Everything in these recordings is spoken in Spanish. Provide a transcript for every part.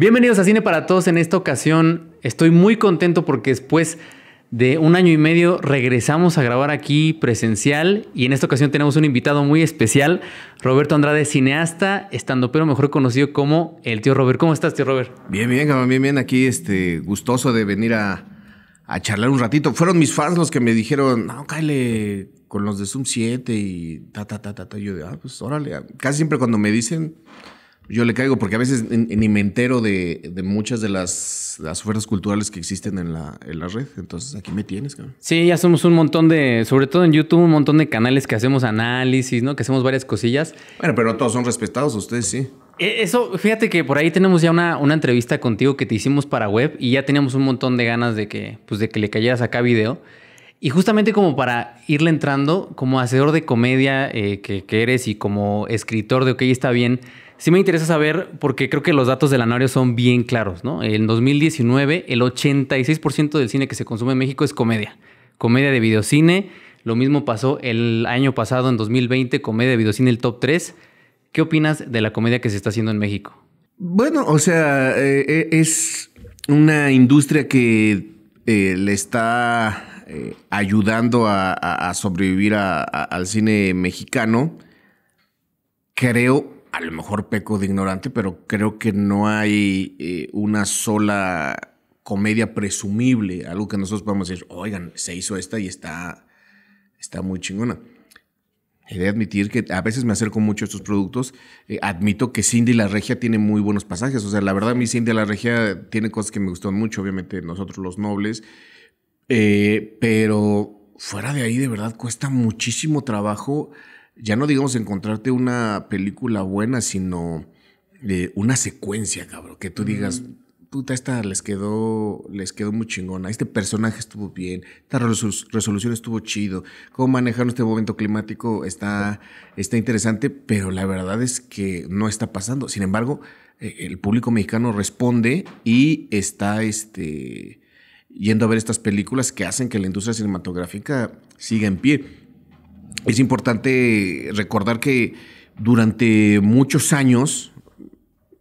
Bienvenidos a Cine para Todos. En esta ocasión estoy muy contento porque después de un año y medio regresamos a grabar aquí presencial y en esta ocasión tenemos un invitado muy especial, Roberto Andrade, cineasta, estando pero mejor conocido como el tío Robert. ¿Cómo estás, tío Robert? Bien, bien, bien, bien. Aquí este, gustoso de venir a, charlar un ratito. Fueron mis fans los que me dijeron, no, cállate con los de Zoom 7 y ta, ta, ta, ta. ta. Yo, ah, pues órale. Casi siempre cuando me dicen yo le caigo porque a veces ni me entero de, muchas de las, ofertas culturales que existen en la, red. Entonces aquí me tienes, cabrón. Sí, ya somos un montón de, sobre todo en YouTube, un montón de canales que hacemos análisis, ¿no? Que hacemos varias cosillas. Bueno, pero todos son respetados, ustedes sí. E, eso, fíjate que por ahí tenemos ya una, entrevista contigo que te hicimos para web y ya teníamos un montón de ganas de que, pues de que le cayeras acá video. Y justamente como para irle entrando, como hacedor de comedia eh, que, que, eres y como escritor de OK, está bien sí me interesa saber, porque creo que los datos del anuario son bien claros, ¿no? En 2019, el 86% del cine que se consume en México es comedia. Comedia de videocine. Lo mismo pasó el año pasado, en 2020, comedia de videocine, el top 3. ¿Qué opinas de la comedia que se está haciendo en México? Bueno, o sea, eh, eh, es una industria que eh, le está ayudando a, sobrevivir al cine mexicano. Creo a lo mejor peco de ignorante, pero creo que no hay eh, una sola comedia presumible, algo que nosotros podamos decir, oigan, se hizo esta y está, está muy chingona. He de admitir que a veces me acerco mucho a estos productos. Eh, admito que Cindy La Regia tiene muy buenos pasajes. O sea, la verdad, mi Cindy La Regia tiene cosas que me gustaron mucho, obviamente, nosotros los nobles. Eh, pero fuera de ahí, de verdad, cuesta muchísimo trabajo ya no digamos encontrarte una película buena, sino eh, una secuencia, cabrón, que tú digas, mm. puta, esta les quedó, les quedó muy chingona, este personaje estuvo bien, esta resolución estuvo chido, cómo manejaron este momento climático está, está interesante, pero la verdad es que no está pasando. Sin embargo, eh, el público mexicano responde y está este, yendo a ver estas películas que hacen que la industria cinematográfica siga en pie es importante recordar que durante muchos años,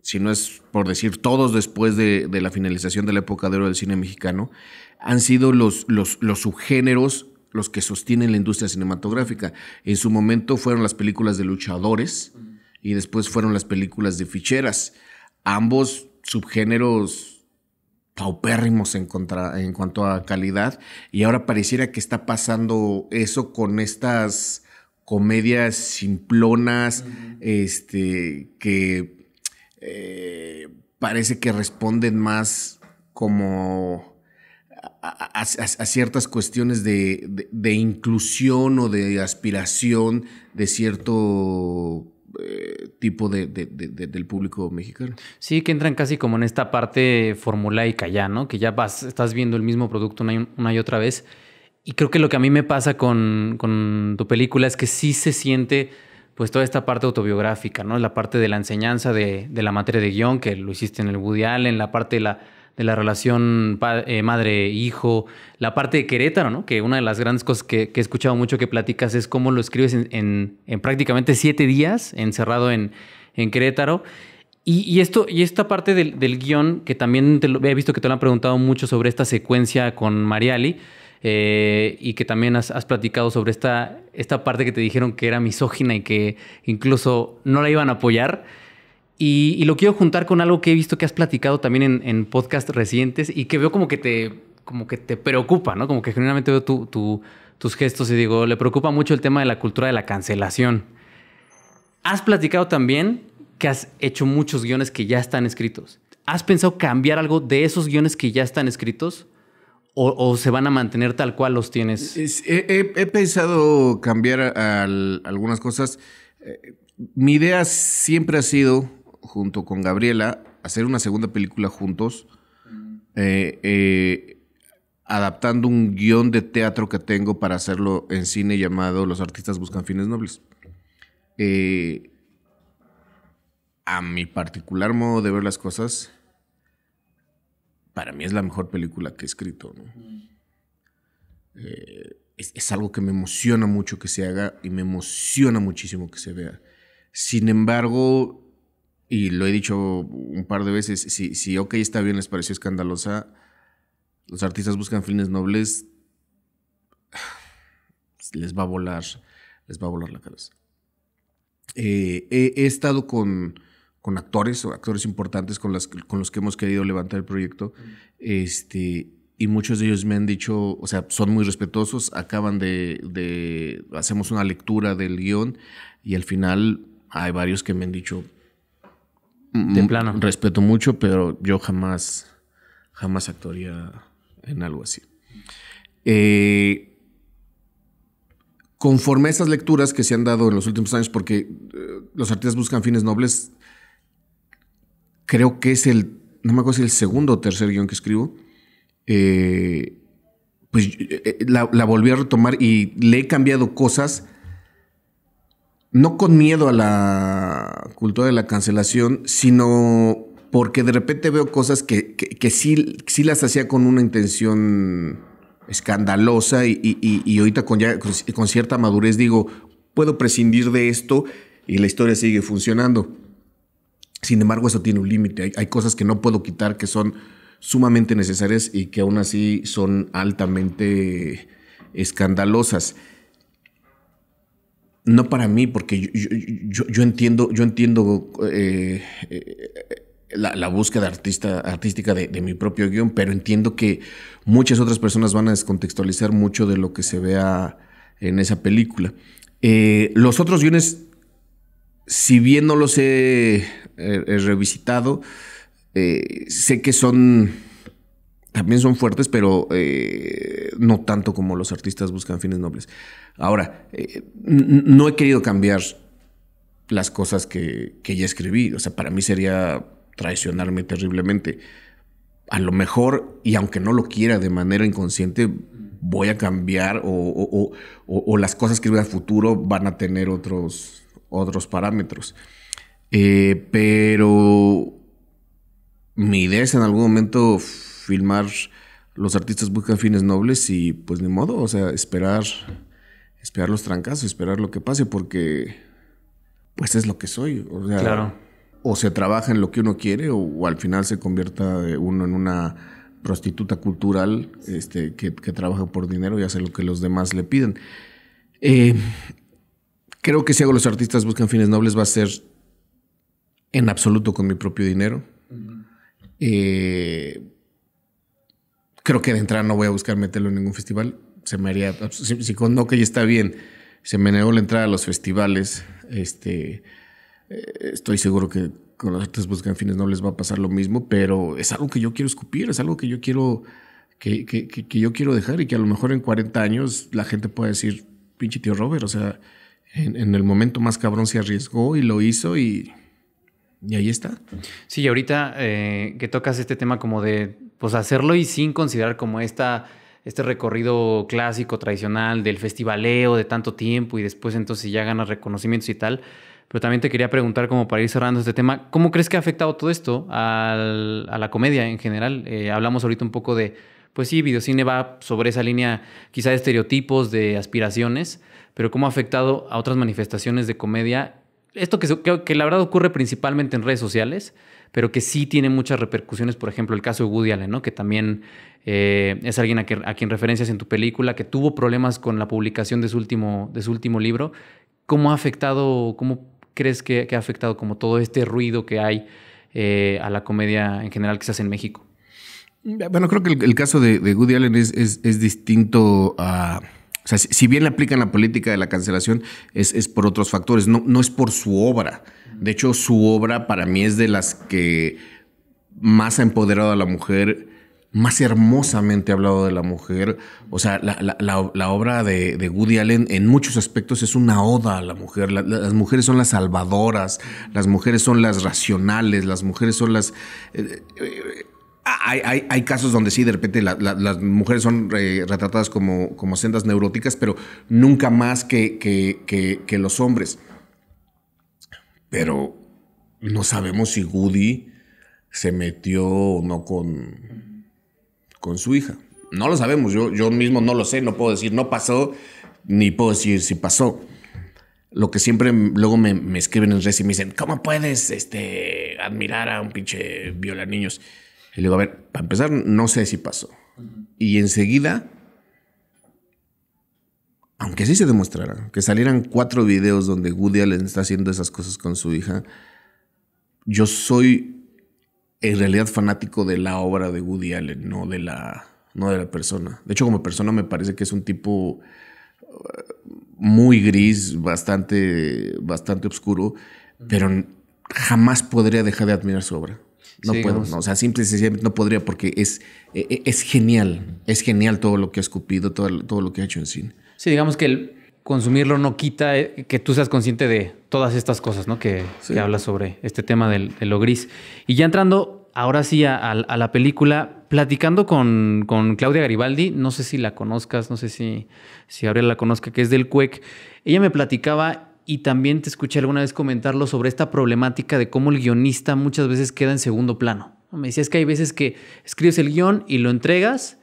si no es por decir todos después de, la finalización de la época de oro del cine mexicano, han sido los subgéneros los que sostienen la industria cinematográfica. En su momento fueron las películas de luchadores y después fueron las películas de ficheras. Ambos subgéneros paupérrimos en, contra, en cuanto a calidad. Y ahora pareciera que está pasando eso con estas comedias simplonas, este, que eh, parece que responden más como a, ciertas cuestiones de inclusión o de aspiración de cierto eh, tipo de, del público mexicano. Sí, que entran casi como en esta parte formulaica ya, ¿no? Que ya vas, estás viendo el mismo producto una y, otra vez. Y creo que lo que a mí me pasa con, tu película es que sí se siente pues toda esta parte autobiográfica, ¿no? La parte de la enseñanza de, de la materia de guión, que lo hiciste en el Woody Allen, la parte de la de la relación eh, madre-hijo, la parte de Querétaro, Que una de las grandes cosas que, he escuchado mucho que platicas es cómo lo escribes en, prácticamente siete días, encerrado en, Querétaro. Y, esto, y esta parte del, guión, que también te he visto que te lo han preguntado mucho sobre esta secuencia con Mariali, eh, y que también has, has, platicado sobre esta, esta parte que te dijeron que era misógina y que incluso no la iban a apoyar. Y, lo quiero juntar con algo que he visto que has platicado también en, podcast podcasts recientes y que veo como que te, como que te preocupa, ¿no? Como que generalmente veo tus gestos y digo, le preocupa mucho el tema de la cultura de la cancelación. Has platicado también que has hecho muchos guiones que ya están escritos. ¿Has pensado cambiar algo de esos guiones que ya están escritos? O, se van a mantener tal cual los tienes? He, pensado cambiar algunas cosas. Eh, mi idea siempre ha sido junto con Gabriela, hacer una segunda película juntos, eh, eh, adaptando un guión de teatro que tengo para hacerlo en cine llamado Los artistas buscan fines nobles. Eh, a mi particular modo de ver las cosas, para mí es la mejor película que he escrito. es, algo que me emociona mucho que se haga y me emociona muchísimo que se vea. Sin embargo, y lo he dicho un par de veces, si, si OK está bien, les pareció escandalosa, los artistas buscan fines nobles, les va a volar, les va a volar la cabeza. Eh, he, estado con, con actores o actores importantes con, las, con los que hemos querido levantar el proyecto, este, y muchos de ellos me han dicho, o sea, son muy respetuosos, acaban de hacemos una lectura del guión y al final hay varios que me han dicho, de mm, plano. Respeto mucho, pero yo jamás, jamás actuaría en algo así. Eh, conforme a esas lecturas que se han dado en los últimos años, porque eh, los artistas buscan fines nobles, creo que es el, no me acuerdo si el segundo o tercer guión que escribo, eh, pues la, la, volví a retomar y le he cambiado cosas no con miedo a la cultura de la cancelación, sino porque de repente veo cosas que, sí, las hacía con una intención escandalosa y, ahorita con, ya, con, cierta madurez digo, puedo prescindir de esto y la historia sigue funcionando. Sin embargo, eso tiene un límite. Hay, hay cosas que no puedo quitar que son sumamente necesarias y que aún así son altamente escandalosas. No para mí, porque yo, entiendo, yo entiendo eh, eh, la, búsqueda artística de, mi propio guión, pero entiendo que muchas otras personas van a descontextualizar mucho de lo que se vea en esa película. Eh, los otros guiones, si bien no los he revisitado, sé que son también son fuertes, pero eh, no tanto como los artistas buscan fines nobles. Ahora, eh, no he querido cambiar las cosas que, ya escribí. O sea, para mí sería traicionarme terriblemente. A lo mejor, y aunque no lo quiera de manera inconsciente, voy a cambiar o, las cosas que voy a futuro van a tener otros, otros parámetros. Eh, pero mi idea es en algún momento filmar, los artistas buscan fines nobles y pues ni modo, o sea, esperar, esperar los trancazos, esperar lo que pase, porque pues es lo que soy. O sea, o se trabaja en lo que uno quiere o, al final se convierta eh, uno en una prostituta cultural este, que, trabaja por dinero y hace lo que los demás le piden. Eh, creo que si hago los artistas buscan fines nobles va a ser en absoluto con mi propio dinero. eh, Creo que de entrada no voy a buscar meterlo en ningún festival. Se me haría. Si, con no que ya está bien, se me negó la entrada a los festivales. Este, eh, estoy seguro que con los artistas buscan fines no les va a pasar lo mismo, pero es algo que yo quiero escupir, es algo que yo quiero. Que, yo quiero dejar y que a lo mejor en 40 años la gente pueda decir, pinche tío Robert, o sea, en, el momento más cabrón se arriesgó y lo hizo y, y ahí está. Sí, y ahorita eh, que tocas este tema como de pues hacerlo y sin considerar como este recorrido clásico, tradicional del festivaleo de tanto tiempo y después entonces ya ganas reconocimientos y tal. Pero también te quería preguntar, como para ir cerrando este tema, ¿cómo crees que ha afectado todo esto a la comedia en general? Eh, hablamos ahorita un poco de, pues sí, videocine va sobre esa línea quizá de estereotipos, de aspiraciones, pero ¿cómo ha afectado a otras manifestaciones de comedia? Esto que la verdad ocurre principalmente en redes sociales, pero que sí tiene muchas repercusiones. Por ejemplo, el caso de Woody Allen, ¿no? que también eh, es alguien a, quien referencias en tu película, que tuvo problemas con la publicación de su último, de su último libro. ¿Cómo ha afectado, cómo crees que, ha afectado como todo este ruido que hay eh, a la comedia en general que se hace en México? Bueno, creo que el, caso de, de, Allen es, distinto a... O sea, si bien le aplican la política de la cancelación, es, por otros factores, no, no es por su obra. De hecho, su obra para mí es de las que más ha empoderado a la mujer, más hermosamente ha hablado de la mujer. O sea, la, obra de, Woody Allen en muchos aspectos es una oda a la mujer. las mujeres son las salvadoras, las mujeres son las racionales, las mujeres son las... Eh, eh, eh, hay, casos donde sí, de repente las mujeres son retratadas como, como sendas neuróticas, pero nunca más que los hombres. Pero no sabemos si Woody se metió o no con, con su hija. No lo sabemos, yo, yo mismo no lo sé, no puedo decir no pasó, ni puedo decir si pasó. Lo que siempre luego me, escriben en redes y me dicen, ¿cómo puedes este, admirar a un pinche viola niños? Y le digo, a ver, para empezar, no sé si pasó. Y enseguida aunque sí se demostrara, que salieran cuatro videos donde Woody Allen está haciendo esas cosas con su hija, yo soy en realidad fanático de la obra de Woody Allen, no de la, no de la persona. De hecho, como persona me parece que es un tipo eh, muy gris, bastante, bastante oscuro, pero jamás podría dejar de admirar su obra. No puedo, o sea, simple y sencillamente no podría porque es, eh, eh, es, genial, es genial todo lo que ha escupido, todo, todo lo que ha hecho en cine. Sí, digamos que el consumirlo no quita eh, que tú seas consciente de todas estas cosas, ¿no? Que, hablas sobre este tema de lo gris. Y ya entrando ahora sí a, la película, platicando con, Claudia Garibaldi, no sé si la conozcas, no sé si, si la conozca, que es del CUEC, e ella me platicaba y también te escuché alguna vez comentarlo sobre esta problemática de cómo el guionista muchas veces queda en segundo plano. Me decías que hay veces que escribes el guión y lo entregas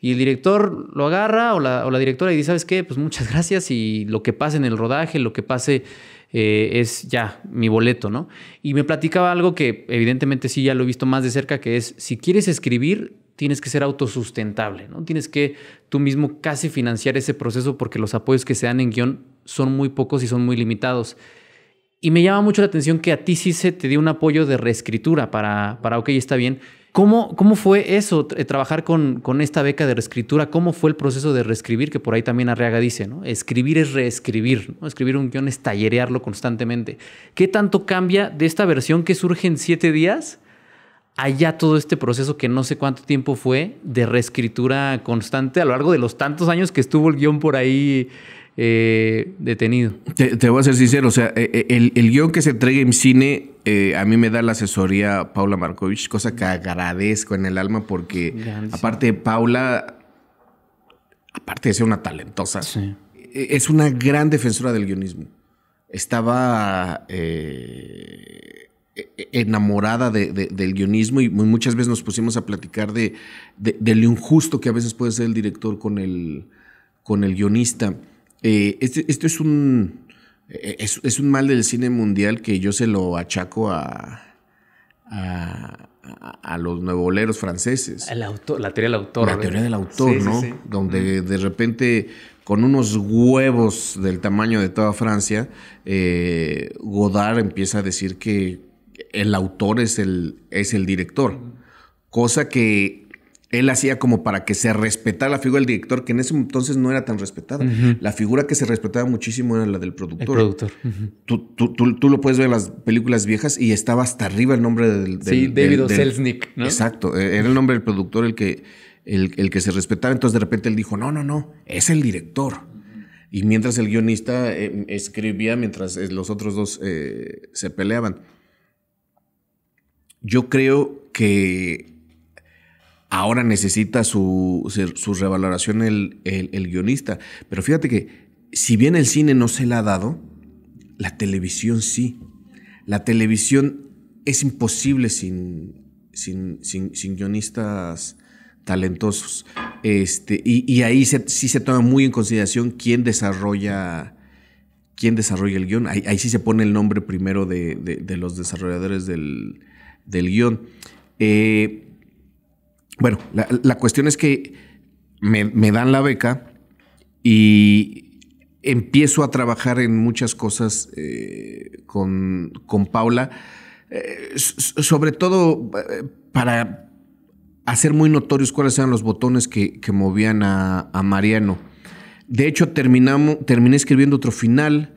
y el director lo agarra o la, directora y dice, ¿sabes qué? Pues muchas gracias y lo que pase en el rodaje, lo que pase eh, es ya mi boleto, ¿no? Y me platicaba algo que evidentemente sí ya lo he visto más de cerca, que es, si quieres escribir, tienes que ser autosustentable, ¿no? Tienes que tú mismo casi financiar ese proceso porque los apoyos que se dan en guión son muy pocos y son muy limitados. Y me llama mucho la atención que a ti sí se te dio un apoyo de reescritura para, para ok, está bien ¿Cómo, fue eso, eh, trabajar con, con, esta beca de reescritura? ¿Cómo fue el proceso de reescribir? Que por ahí también Arriaga dice, ¿no? Escribir es reescribir, ¿no? Escribir un guión es tallerearlo constantemente. ¿Qué tanto cambia de esta versión que surge en siete días allá todo este proceso que no sé cuánto tiempo fue de reescritura constante a lo largo de los tantos años que estuvo el guión por ahí eh, detenido. Te, voy a ser sincero, o sea, eh, eh, el, el guión que se entrega en cine, eh, a mí me da la asesoría Paula Markovich, cosa que agradezco en el alma porque aparte de Paula, aparte de ser una talentosa, e, es una gran defensora del guionismo. Estaba... E, e, enamorada del guionismo y muchas veces nos pusimos a platicar de, lo injusto que a veces puede ser el director con el, con el guionista. Eh, este, esto es un, eh, es, un mal del cine mundial que yo se lo achaco a, a, a los nuevoleros franceses. la teoría del autor. La teoría del autor, ¿no? Donde de repente con unos huevos del tamaño de toda Francia, eh, Godard empieza a decir que el autor es el, es el director, cosa que él hacía como para que se respetara la figura del director, que en ese entonces no era tan respetada. La figura que se respetaba muchísimo era la del productor. El productor. tú, lo puedes ver en las películas viejas y estaba hasta arriba el nombre del... sí, David Selznick. ¿no? Exacto, e, era el nombre del productor el que, el, que se respetaba. Entonces de repente él dijo, no, no, no, es el director. Y mientras el guionista eh, escribía, mientras eh, los otros dos eh, se peleaban. Yo creo que Ahora necesita su, revaloración el, guionista. Pero fíjate que si bien el cine no se la ha dado, la televisión sí. La televisión es imposible sin, sin, guionistas talentosos. Este, y, ahí sí se toma muy en consideración quién desarrolla quién desarrolla el guión. Ahí, sí se pone el nombre primero de, los desarrolladores del, del guión. Eh, bueno, la, cuestión es que me, dan la beca y empiezo a trabajar en muchas cosas eh, con, Paula, eh, sobre todo eh, para hacer muy notorios cuáles eran los botones que, movían a, a, Mariano. De hecho, terminamos, terminé escribiendo otro final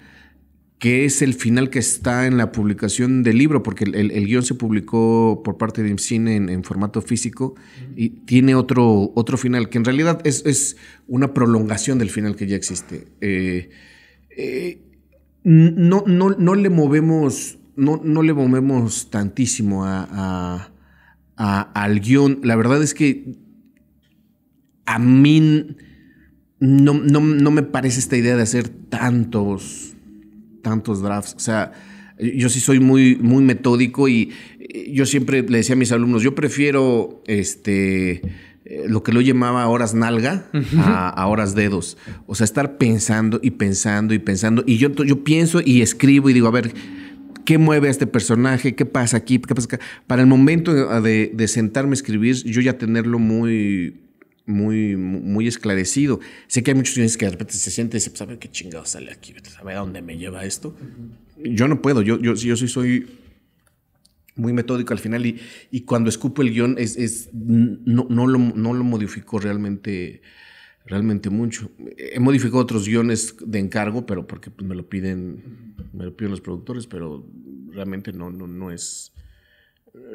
que es el final que está en la publicación del libro, porque el, guión se publicó por parte de IMCINE en, formato físico y tiene otro, otro final, que en realidad es, una prolongación del final que ya existe. Eh, eh, no, no, le movemos, no, no le tantísimo a, al guión. La verdad es que a mí no, no me parece esta idea de hacer tantos tantos drafts. O sea, yo sí soy muy, muy metódico y eh, yo siempre le decía a mis alumnos, yo prefiero este eh, lo que lo llamaba horas nalga a, horas dedos. O sea, estar pensando y pensando y pensando. Y yo, yo pienso y escribo y digo, a ver, ¿qué mueve a este personaje? ¿Qué pasa aquí? ¿Qué pasa Para el momento de sentarme a escribir, yo ya tenerlo muy, muy, muy esclarecido. Sé que hay muchos guiones que de repente se sienten y dicen, pues qué chingado sale aquí, a a dónde me lleva esto. Yo no puedo, yo, yo, yo sí soy muy metódico al final y, cuando escupo el guión es, no, no, lo, no lo modificó realmente realmente mucho. He modificado otros guiones de encargo, pero porque pues, me lo piden, me lo piden los productores, pero realmente no, no, no es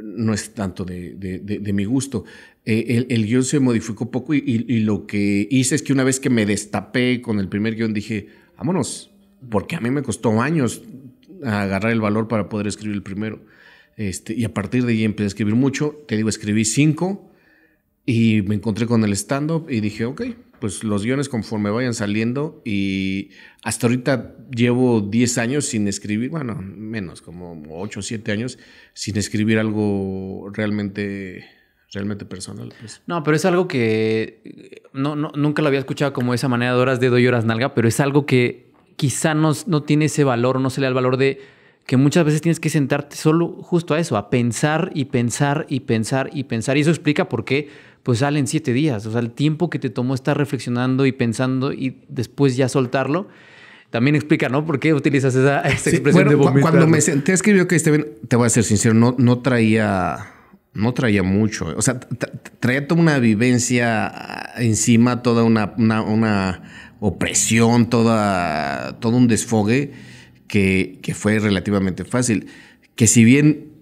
no es tanto de, mi gusto. Eh, el, guión se modificó poco y, lo que hice es que una vez que me destapé con el primer guión dije, vámonos, porque a mí me costó años agarrar el valor para poder escribir el primero. Este, y a partir de ahí empecé a escribir mucho, te digo, escribí cinco y me encontré con el stand-up y dije, ok, pues los guiones conforme vayan saliendo y hasta ahorita llevo 10 años sin escribir, bueno, menos, como 8 o 7 años sin escribir algo realmente realmente personal. Pues. No, pero es algo que eh, no, nunca lo había escuchado como esa manera de horas dedo y horas nalga, pero es algo que quizá no, no tiene ese valor, no se le da el valor de que muchas veces tienes que sentarte solo justo a eso, a pensar y pensar y pensar y pensar. Y eso explica por qué pues salen siete días. O sea, el tiempo que te tomó estar reflexionando y pensando y después ya soltarlo. También explica, ¿no? ¿Por qué utilizas esa, expresión cuando me senté a que Steven, te voy a ser sincero, no, no traía no traía mucho. O sea, traía toda una vivencia encima, toda una, una, opresión, toda, todo un desfogue que, que, fue relativamente fácil. Que si bien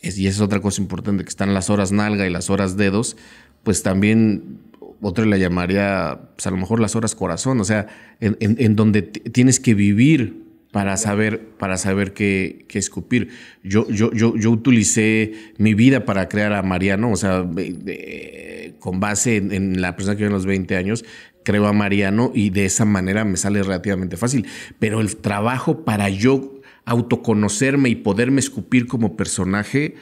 y esa es otra cosa importante, que están las horas nalga y las horas dedos, pues también otra le llamaría, pues, a lo mejor las horas corazón, o sea, en, donde tienes que vivir para saber, para saber qué, escupir. Yo, yo, yo, yo, utilicé mi vida para crear a Mariano, o sea, con base en, la persona que yo en los 20 años, creo a Mariano y de esa manera me sale relativamente fácil. Pero el trabajo para yo autoconocerme y poderme escupir como personaje,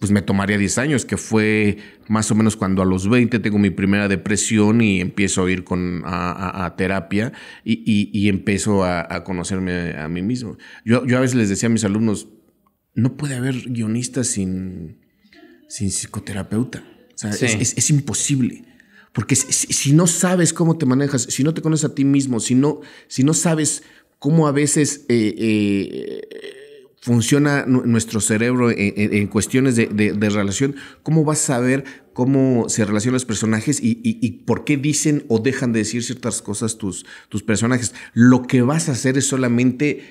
pues me tomaría 10 años, que fue más o menos cuando a los 20 tengo mi primera depresión y empiezo a ir con, a, terapia y, y, empiezo a, conocerme a, mí mismo. Yo, yo a veces les decía a mis alumnos, no puede haber guionista sin, sin psicoterapeuta. O sea, es, imposible. Porque si, si, no sabes cómo te manejas, si no te conoces a ti mismo, si no, si no sabes cómo a veces eh, eh, funciona nuestro cerebro en, cuestiones de, relación, cómo vas a saber cómo se relacionan los personajes y, por qué dicen o dejan de decir ciertas cosas tus, tus personajes. Lo que vas a hacer es solamente...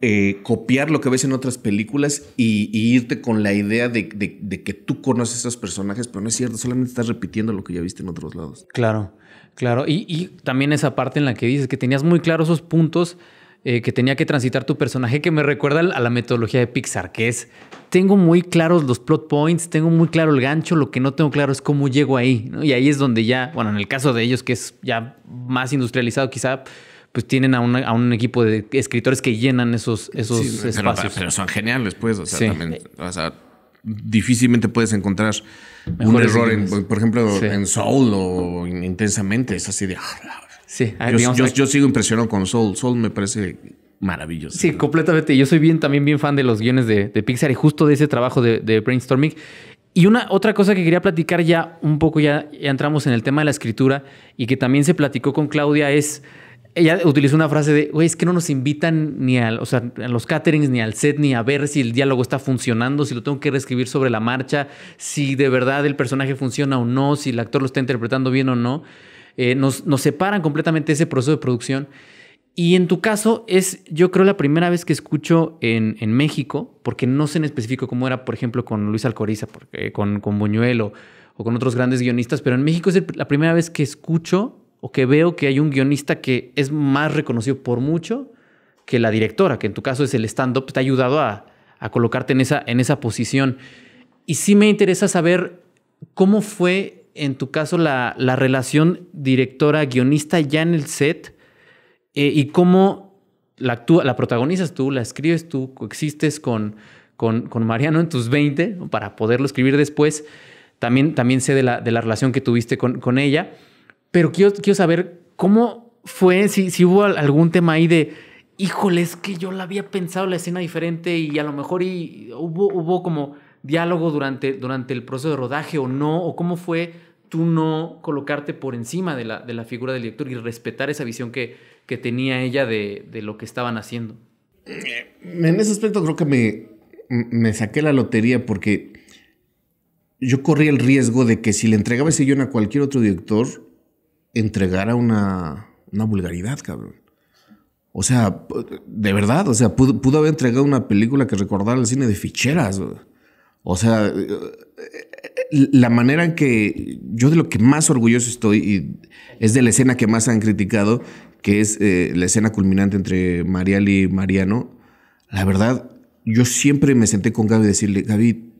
Eh, copiar lo que ves en otras películas y, irte con la idea de, que tú conoces a esos personajes, pero no es cierto, solamente estás repitiendo lo que ya viste en otros lados. Claro, claro. Y, también esa parte en la que dices que tenías muy claros esos puntos eh, que tenía que transitar tu personaje que me recuerda a la metodología de Pixar, que es, tengo muy claros los plot points, tengo muy claro el gancho, lo que no tengo claro es cómo llego ahí, ¿no? Y ahí es donde ya, bueno, en el caso de ellos, que es ya más industrializado quizá, pues tienen a, a un equipo de escritores que llenan esos, esos espacios. Pero, son geniales, pues, o sea, o sea, difícilmente puedes encontrar un error, por ejemplo, en Soul o intensamente, es así de... Ah, Ah, yo, sigo impresionado con Soul. Soul me parece maravilloso. Sí, completamente. Yo soy bien, también bien fan de los guiones de, Pixar y justo de ese trabajo de, brainstorming. Y una otra cosa que quería platicar ya un poco, ya, entramos en el tema de la escritura y que también se platicó con Claudia es, ella utilizó una frase de, güey, es que no nos invitan ni a los caterings, ni al set, ni a ver si el diálogo está funcionando, si lo tengo que reescribir sobre la marcha, si de verdad el personaje funciona o no, si el actor lo está interpretando bien o no. Eh, nos, separan completamente ese proceso de producción. Y en tu caso es, yo creo, la primera vez que escucho en, México, porque no sé en específico cómo era, por ejemplo, con Luis Alcoriza, porque, eh, con, con Buñuel o, con otros grandes guionistas, pero en México es la primera vez que escucho o que veo que hay un guionista que es más reconocido por mucho que la directora, que en tu caso es el stand-up, te ha ayudado a, colocarte en esa, en esa posición. Y sí me interesa saber cómo fue en tu caso, la, la relación directora-guionista ya en el set eh, y cómo la, la protagonizas tú, la escribes tú, coexistes con, con, Mariano en tus 20 para poderlo escribir después. También, también sé de la, de la relación que tuviste con, ella, pero quiero, saber cómo fue, si, hubo algún tema ahí de, híjole, es que yo la había pensado la escena diferente y a lo mejor hubo, hubo como diálogo durante, durante el proceso de rodaje o no, o cómo fue tú no colocarte por encima de la, figura del director y respetar esa visión que, tenía ella de, lo que estaban haciendo. Eh, en ese aspecto creo que me, me saqué la lotería porque yo corría el riesgo de que si le entregaba ese guión a cualquier otro director, entregara una, vulgaridad, cabrón. O sea, de verdad, o sea, pudo, pudo haber entregado una película que recordara el cine de ficheras. O sea, eh, la manera en que yo de lo que más orgulloso estoy y es de la escena que más han criticado, que es eh, la escena culminante entre Marial y Mariano. La verdad, yo siempre me senté con Gaby y decirle, Gaby,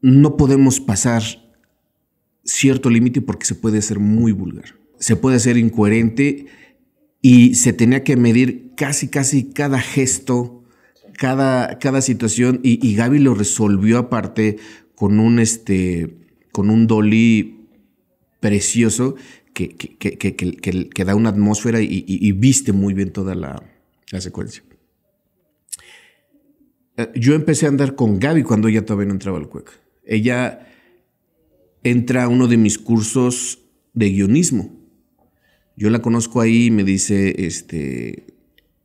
no podemos pasar cierto límite porque se puede ser muy vulgar, se puede ser incoherente y se tenía que medir casi, casi cada gesto, cada, cada situación y Gaby lo resolvió aparte con un, este, con un dolly precioso que, da una atmósfera y, viste muy bien toda la, secuencia. Eh, yo empecé a andar con Gaby cuando ella todavía no entraba al Cueca. Ella entra a uno de mis cursos de guionismo. Yo la conozco ahí y me dice, este,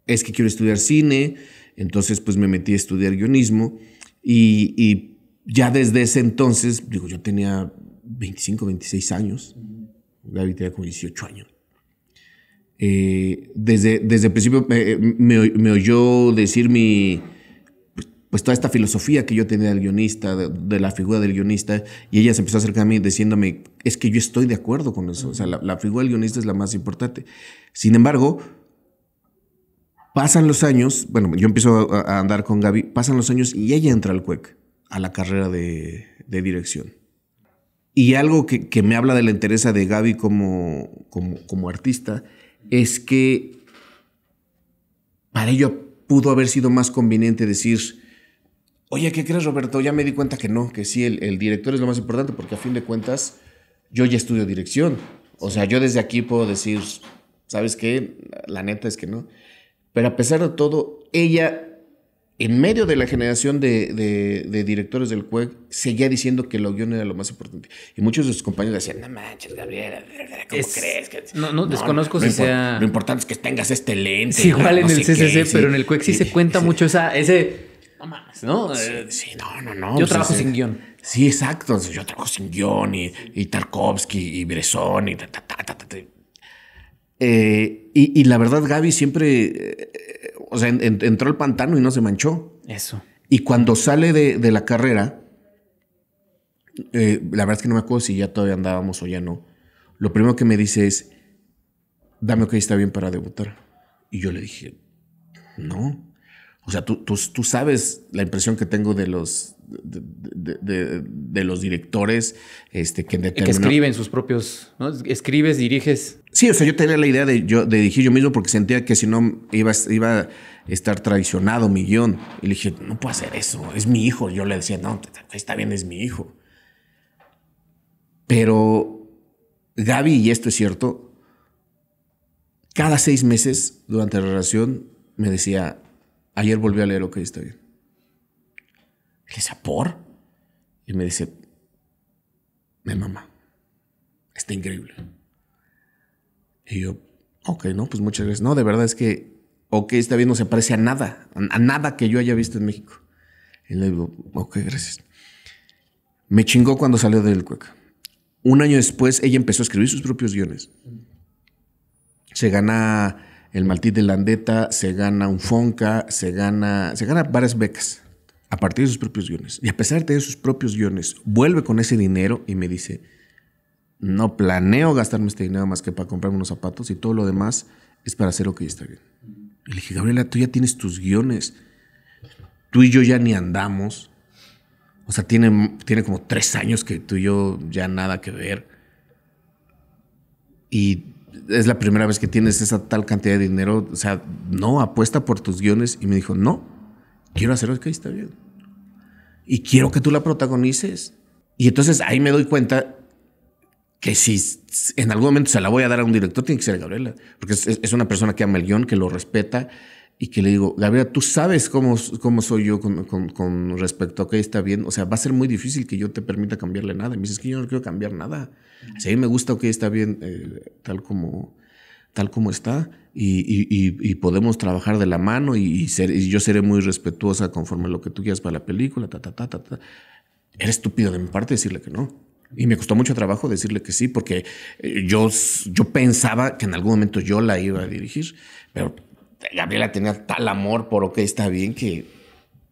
es que quiero estudiar cine, entonces pues me metí a estudiar guionismo y, y ya desde ese entonces, digo, yo tenía 25, 26 años, Gaby tenía como 18 años. Eh, desde, desde el principio me, oyó decir mi, pues, pues, toda esta filosofía que yo tenía del guionista, de, la figura del guionista, y ella se empezó a acercar a mí diciéndome, es que yo estoy de acuerdo con eso, o sea, la, figura del guionista es la más importante. Sin embargo, pasan los años, bueno, yo empiezo a, a andar con Gaby, pasan los años y ella entra al CUEC a la carrera de, dirección. Y algo que, me habla de la interés de Gaby como, como, artista es que para ello pudo haber sido más conveniente decir, oye, ¿qué crees Roberto? Ya me di cuenta que no, que sí, el, el director es lo más importante porque a fin de cuentas yo ya estudio dirección. O sea, yo desde aquí puedo decir, ¿sabes qué? La neta es que no. Pero a pesar de todo, ella en medio de la generación de, directores del CUEC, seguía diciendo que el guión era lo más importante. Y muchos de sus compañeros decían, no manches, Gabriela, ¿cómo crees? No, no, desconozco si sea... Lo importante es que tengas este lente. igual en el CCC, pero en el CUEC sí, se cuenta mucho esa, ese... No más, ¿no? Sí, no, no, no. Yo pues trabajo sin guión. Sí, exacto. Yo trabajo sin guión y, Tarkovsky y Bresson y ta, ta, ta, ta, eh, y, la verdad, Gaby siempre... Eh, o sea, entró el pantano y no se manchó. Eso. Y cuando sale de, la carrera, eh, la verdad es que no me acuerdo si ya todavía andábamos o ya no. Lo primero que me dice es, dame ok, está bien para debutar. Y yo le dije, no. O sea, tú, tú sabes la impresión que tengo de los, de, de, los directores este, que, que escriben sus propios, Escribes, diriges. Sí, o sea, yo tenía la idea de, yo, de dirigir yo mismo porque sentía que si no iba, iba a estar traicionado mi guión. Y le dije, no puedo hacer eso, es mi hijo. Yo le decía, no, está bien, es mi hijo. Pero Gaby, y esto es cierto, cada seis meses durante la relación me decía, ayer volví a leer, lo que está bien. ¿qué decía, ¿por? Y me dice, mi mamá, Está increíble. Y yo, ok, no, pues muchas gracias. No, de verdad es que, ok, está bien, no se parece a nada, a, nada que yo haya visto en México. Y le digo, ok, gracias. Me chingó cuando salió del cueca. Un año después, ella empezó a escribir sus propios guiones. Se gana el Maltí de Landeta, se gana un Fonca, se gana, se gana varias becas a partir de sus propios guiones. Y a pesar de sus propios guiones, vuelve con ese dinero y me dice, no planeo gastarme este dinero más que para comprarme unos zapatos y todo lo demás es para hacer lo que ya está bien. Y le dije, Gabriela, tú ya tienes tus guiones. Tú y yo ya ni andamos. O sea, tiene, tiene como tres años que tú y yo ya nada que ver. Y es la primera vez que tienes esa tal cantidad de dinero. O sea, no, apuesta por tus guiones. Y me dijo, no, quiero hacer lo que está bien. Y quiero que tú la protagonices. Y entonces ahí me doy cuenta que si en algún momento se la voy a dar a un director, tiene que ser Gabriela, porque es, una persona que ama el guión, que lo respeta y que le digo, Gabriela, tú sabes cómo, cómo soy yo con, respecto a que está bien. O sea, va a ser muy difícil que yo te permita cambiarle nada. Y me dices que yo no quiero cambiar nada. Si a mí me gusta que está bien, eh, tal como, tal como está y, podemos trabajar de la mano y, ser, y, yo seré muy respetuosa conforme a lo que tú quieras para la película, Era estúpido de mi parte decirle que no. Y me costó mucho trabajo decirle que sí, porque eh, yo, yo pensaba que en algún momento yo la iba a dirigir, pero Gabriela tenía tal amor por, lo que está bien, que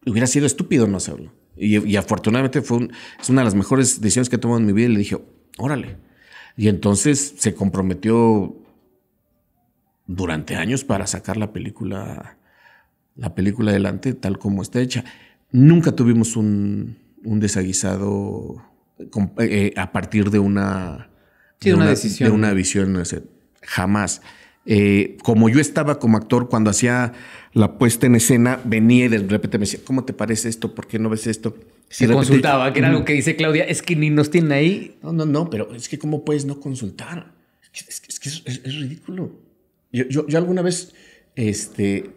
hubiera sido estúpido no hacerlo. Y, afortunadamente fue es una de las mejores decisiones que he tomado en mi vida. Y le dije, órale. Y entonces se comprometió durante años para sacar la película, la película adelante tal como está hecha. Nunca tuvimos un, un desaguisado eh, a partir de una, decisión. De una visión, no jamás. Eh, como yo estaba como actor cuando hacía la puesta en escena, venía y de repente me decía, ¿cómo te parece esto? ¿Por qué no ves esto? se consultaba, que era lo que dice Claudia, es que ni nos tienen ahí. No, no, no, pero es que ¿cómo puedes no consultar? Es, que es ridículo. Yo, alguna vez, este,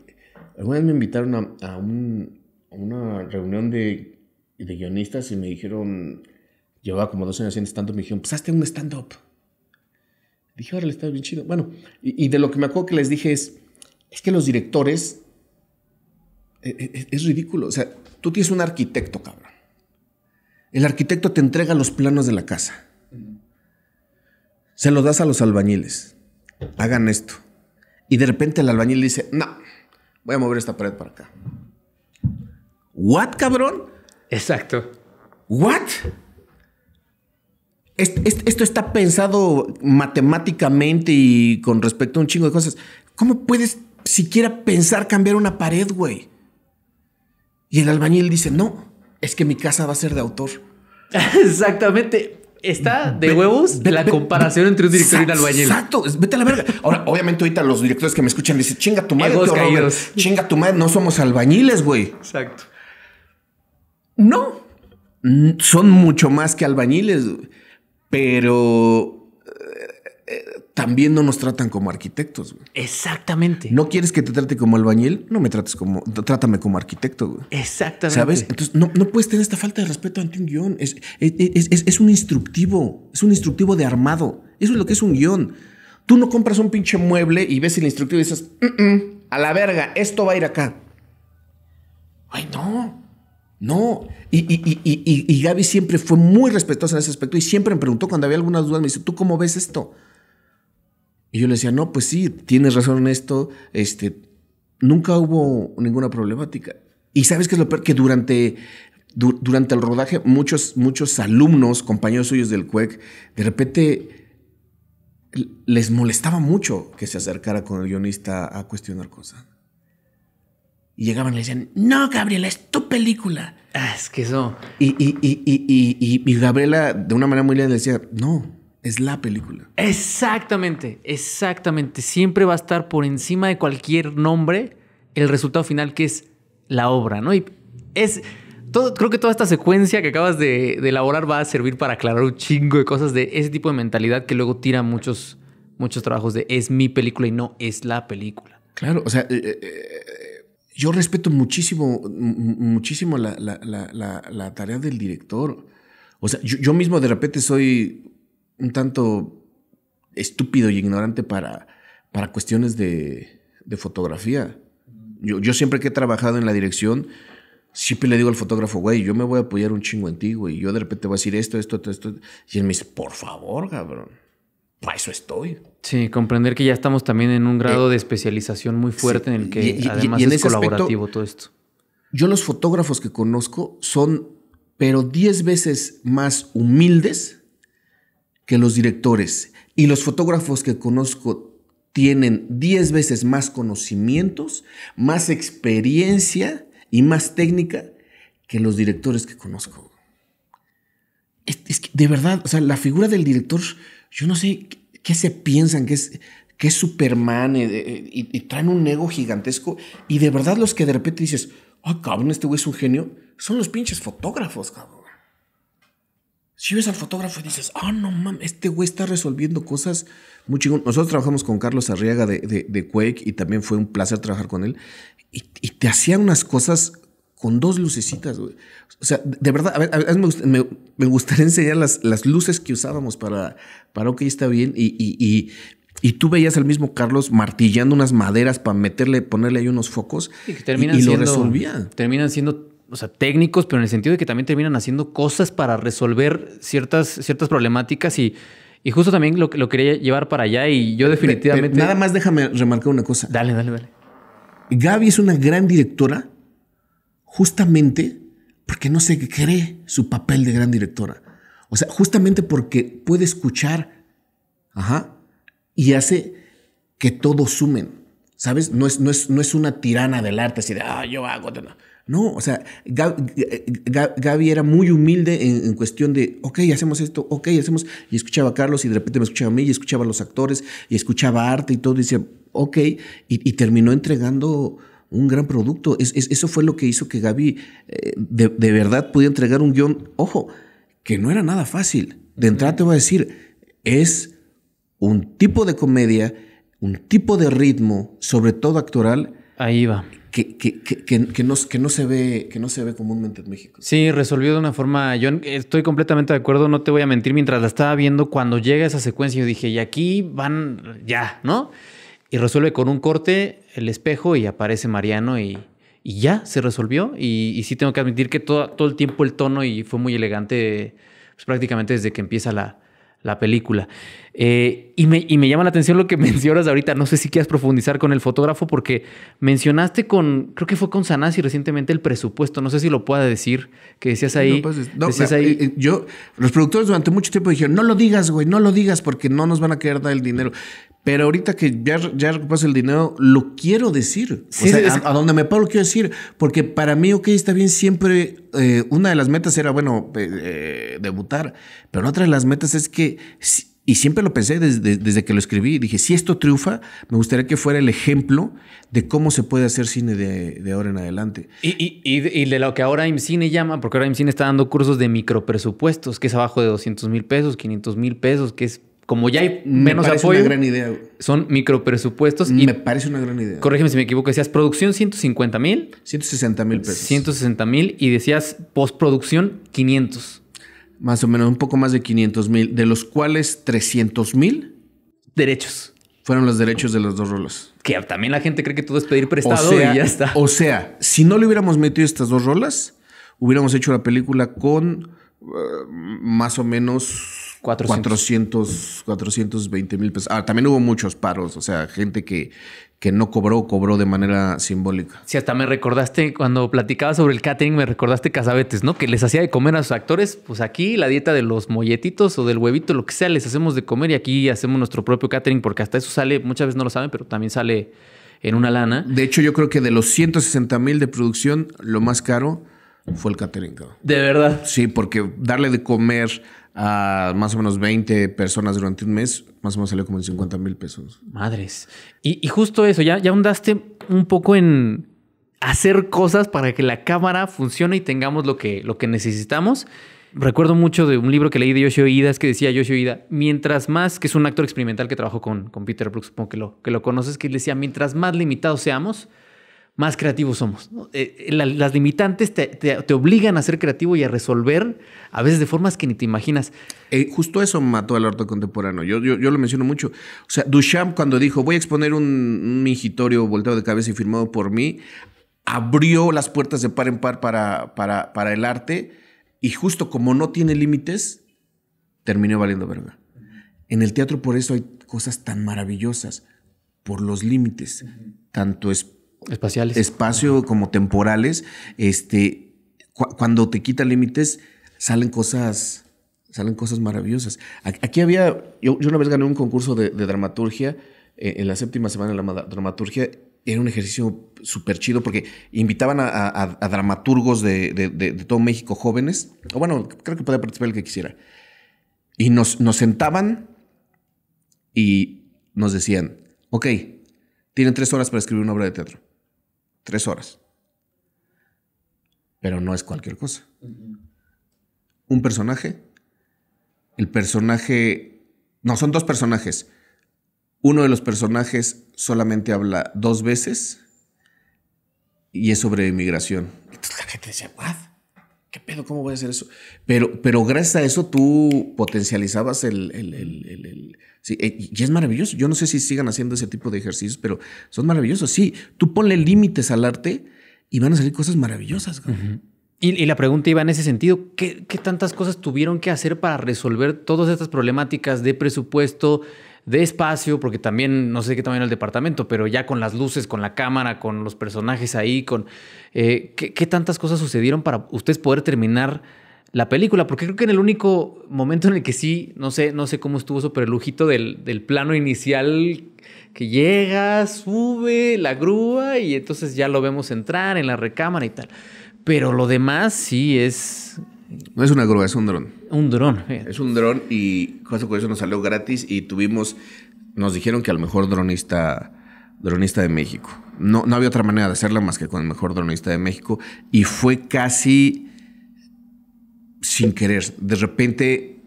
alguna vez me invitaron a, una reunión de, guionistas y me dijeron, llevaba como dos años haciendo stand-up, me dijeron, pues hazte un stand-up. Dije, le está bien chido. Bueno, y, de lo que me acuerdo que les dije es, es que los directores, es, e, e, es ridículo, o sea, tú tienes un arquitecto, cabrón. El arquitecto te entrega los planos de la casa. Se los das a los albañiles. Hagan esto. Y de repente el albañil dice, no, voy a mover esta pared para acá. ¿What, cabrón? Exacto. ¿What? esto está pensado matemáticamente y con respecto a un chingo de cosas. ¿Cómo puedes siquiera pensar cambiar una pared, güey? Y el albañil dice, no, es que mi casa va a ser de autor. Exactamente está de huevos de la comparación entre un director y un albañil. Exacto, vete a la verga. Ahora, obviamente, ahorita los directores que me escuchan dicen, chinga tu madre, tío, chinga tu madre, no somos albañiles, güey. Exacto. No, son mucho más que albañiles, pero también no nos tratan como arquitectos. Exactamente. No quieres que te trate como albañil, no me trates como, trátame como arquitecto. Güey. Exactamente. ¿Sabes? Entonces, no, puedes tener esta falta de respeto ante un guión. Es, es, un instructivo, es un instructivo de armado. Eso es lo que es un guión. Tú no compras un pinche mueble y ves el instructivo y dices, mm, mm, a la verga, esto va a ir acá. Ay, no. No, y, y, y, Gaby siempre fue muy respetuosa en ese aspecto y siempre me preguntó cuando había algunas dudas, me dice, ¿tú cómo ves esto? Y yo le decía, no, pues sí, tienes razón en esto, este, nunca hubo ninguna problemática. Y sabes qué es lo peor, que durante, durante el rodaje muchos, muchos alumnos, compañeros suyos del CUEC, de repente les molestaba mucho que se acercara con el guionista a cuestionar cosas. Y llegaban y le decían, no, Gabriela, es tu película. Ah, es que eso. Y, y, y, y Gabriela, de una manera muy le decía, no, es la película. Exactamente, exactamente. Siempre va a estar por encima de cualquier nombre el resultado final que es la obra, ¿no? Y es... Todo, creo que toda esta secuencia que acabas de, elaborar va a servir para aclarar un chingo de cosas de ese tipo de mentalidad que luego tira muchos, muchos trabajos de es mi película y no es la película. Claro, o sea, eh, eh, eh, yo respeto muchísimo, muchísimo la, tarea del director. O sea, yo mismo de repente soy un tanto estúpido y ignorante para, para cuestiones de, fotografía. Yo, siempre que he trabajado en la dirección, siempre le digo al fotógrafo, güey, yo me voy a apoyar un chingo en ti, güey. Yo de repente voy a decir esto, esto, esto, Y él me dice, por favor, cabrón. Para eso estoy. Sí, comprender que ya estamos también en un grado eh, de especialización muy fuerte en el que además es colaborativo todo esto. Yo los fotógrafos que conozco son, pero 10 veces más humildes que los directores y los fotógrafos que conozco tienen 10 veces más conocimientos, más experiencia y más técnica que los directores que conozco. Es, de verdad, o sea, la figura del director, yo no sé qué, se piensan, que es, Superman eh, eh, y, traen un ego gigantesco. Y de verdad, los que de repente dices, ah, cabrón, este güey es un genio, son los pinches fotógrafos, cabrón. Si ves al fotógrafo y dices, ah, no mames, este güey está resolviendo cosas muy chingón. Nosotros trabajamos con Carlos Arriaga de, de, Quake y también fue un placer trabajar con él. Y, te hacía unas cosas con dos lucecitas, güey. O sea, de verdad, a ver, me, gustaría enseñar las, las, luces que usábamos para, para OK, está bien. Y, y, y, tú veías al mismo Carlos martillando unas maderas para meterle, ponerle ahí unos focos. Y terminan y, lo resolvía. Terminan siendo o sea, técnicos, pero en el sentido de que también terminan haciendo cosas para resolver ciertas, ciertas problemáticas y, y justo también lo, quería llevar para allá y yo definitivamente... nada más déjame remarcar una cosa. Dale, dale, dale. Gaby es una gran directora justamente porque no se cree su papel de gran directora. O sea, justamente porque puede escuchar ajá, y hace que todos sumen. ¿Sabes? No es, no es, no es una tirana del arte así de, ah, yo hago. No. No, o sea, Gaby era muy humilde en, cuestión de, ok, hacemos esto, ok, hacemos, y escuchaba a Carlos y de repente me escuchaba a mí y escuchaba a los actores y escuchaba arte y todo y decía, ok, y, terminó entregando un gran producto. Es, eso fue lo que hizo que Gaby eh, de, de, verdad pudiera entregar un guión, ojo, que no era nada fácil. De entrada te voy a decir, es un tipo de comedia, un tipo de ritmo, sobre todo actoral. Ahí va que, que, que, no, se ve, que no se ve comúnmente en México. Sí, resolvió de una forma. Yo estoy completamente de acuerdo, no te voy a mentir. Mientras la estaba viendo, cuando llega esa secuencia, yo dije, y aquí van ya, ¿no? Y resuelve con un corte el espejo y aparece Mariano y, ya se resolvió. Y, sí tengo que admitir que todo, todo el tiempo el tono y fue muy elegante, pues, prácticamente desde que empieza la, la película. Eh, y, me, llama la atención lo que mencionas ahorita. No sé si quieras profundizar con el fotógrafo, porque mencionaste con, creo que fue con Sanasi recientemente el presupuesto. No sé si lo pueda decir, que decías ahí. pues, eh, yo, los productores durante mucho tiempo dijeron: no lo digas, güey, no lo digas, porque no nos van a querer dar el dinero. Pero ahorita que ya, ya el dinero, lo quiero decir. a, donde me paro lo quiero decir. Porque para mí, ok, está bien, siempre eh, una de las metas era, bueno, eh, eh, debutar. Pero otra de las metas es que, y siempre lo pensé desde, que lo escribí, dije, si esto triunfa, me gustaría que fuera el ejemplo de cómo se puede hacer cine de, ahora en adelante. Y, y, de lo que ahora IMCINE llama, porque ahora IMCINE está dando cursos de micropresupuestos, que es abajo de 200 mil pesos, 500 mil pesos, que es como ya hay menos apoyo, una gran idea. son micropresupuestos. Me parece una gran idea. Corrígeme si me equivoco, decías producción 150 mil. 160 mil pesos. 160 mil y decías postproducción 500. Más o menos, un poco más de 500 mil, de los cuales 300 mil. Derechos. Fueron los derechos de los dos rolas. Que también la gente cree que todo es pedir prestado ya está. O sea, si no le hubiéramos metido estas dos rolas, hubiéramos hecho la película con eh, más o menos 400. 420 mil pesos. Ah, también hubo muchos paros, o sea, gente que, que no cobró, cobró de manera simbólica. Sí, hasta me recordaste cuando platicaba sobre el catering, me recordaste Casabetes, ¿no? Que les hacía de comer a sus actores, pues aquí la dieta de los molletitos o del huevito, lo que sea, les hacemos de comer y aquí hacemos nuestro propio catering, porque hasta eso sale, muchas veces no lo saben, pero también sale en una lana. De hecho, yo creo que de los 160 mil de producción, lo más caro fue el catering. De verdad. Sí, porque darle de comer a más o menos 20 personas durante un mes, más o menos salió como en 50 mil pesos. Madres. Y, justo eso, ya, ya un poco en hacer cosas para que la cámara funcione y tengamos lo que, lo que necesitamos. Recuerdo mucho de un libro que leí de Yoshi Oida es que decía Yoshi Oida mientras más, que es un actor experimental que trabajó con, con Peter Brooks, supongo que lo, que lo conoces, que decía, mientras más limitados seamos, más creativos somos. Eh, eh, las limitantes te, obligan a ser creativo y a resolver a veces de formas que ni te imaginas. Eh, justo eso mató al arte contemporáneo. Yo, yo, yo, lo menciono mucho. O sea, Duchamp cuando dijo voy a exponer un, mijitorio volteado de cabeza y firmado por mí, abrió las puertas de par en par para, para, para el arte y justo como no tiene límites, terminó valiendo verga. En el teatro por eso hay cosas tan maravillosas, por los límites, tanto es espaciales. espacio como temporales, este, cuando te quita límites, salen cosas, salen cosas maravillosas. Aquí había, yo, una vez gané un concurso de, dramaturgia, eh, en la séptima semana de la dramaturgia, era un ejercicio súper chido porque invitaban a, dramaturgos de, todo México jóvenes, o bueno, creo que podía participar el que quisiera, y nos, nos sentaban y nos decían, ok, tienen tres horas para escribir una obra de teatro tres horas. Pero no es cualquier cosa. Un personaje. El personaje... No, son dos personajes. Uno de los personajes solamente habla dos veces y es sobre inmigración. Entonces la gente dice... ¿what? ¿Qué pedo? ¿Cómo voy a hacer eso? Pero, pero gracias a eso tú potencializabas el... Eh, y es maravilloso. Yo no sé si sigan haciendo ese tipo de ejercicios, pero son maravillosos. Sí, tú ponle límites al arte y van a salir cosas maravillosas. y, la pregunta iba en ese sentido. ¿Qué, ¿Qué tantas cosas tuvieron que hacer para resolver todas estas problemáticas de presupuesto? de espacio, porque también no sé qué tamaño el departamento, pero ya con las luces, con la cámara, con los personajes ahí, con eh, ¿qué, tantas cosas sucedieron para ustedes poder terminar la película, porque creo que en el único momento en el que sí, no sé, no sé cómo estuvo eso, pero el lujito del, del, plano inicial que llega, sube la grúa y entonces ya lo vemos entrar en la recámara y tal. Pero lo demás sí es, no es una grúa, es un dron. Un dron. Es un dron y justo con eso nos salió gratis y tuvimos, nos dijeron que al mejor dronista, dronista de México. No, no había otra manera de hacerla más que con el mejor dronista de México y fue casi sin querer. De repente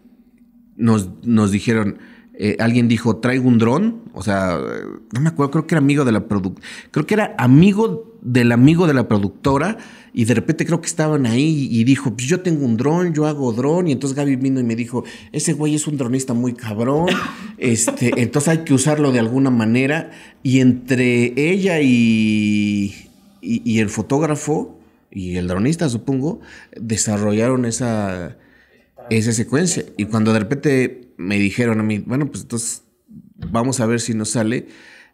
nos, nos dijeron, eh, alguien dijo, traigo un dron. O sea, no me acuerdo, creo que era amigo de la producción. Creo que era amigo del amigo de la productora y de repente creo que estaban ahí y dijo, pues yo tengo un dron, yo hago dron y entonces Gaby vino y me dijo, ese güey es un dronista muy cabrón, este, entonces hay que usarlo de alguna manera y entre ella y, el fotógrafo y el dronista supongo desarrollaron esa, esa secuencia y cuando de repente me dijeron a mí, bueno, pues entonces vamos a ver si nos sale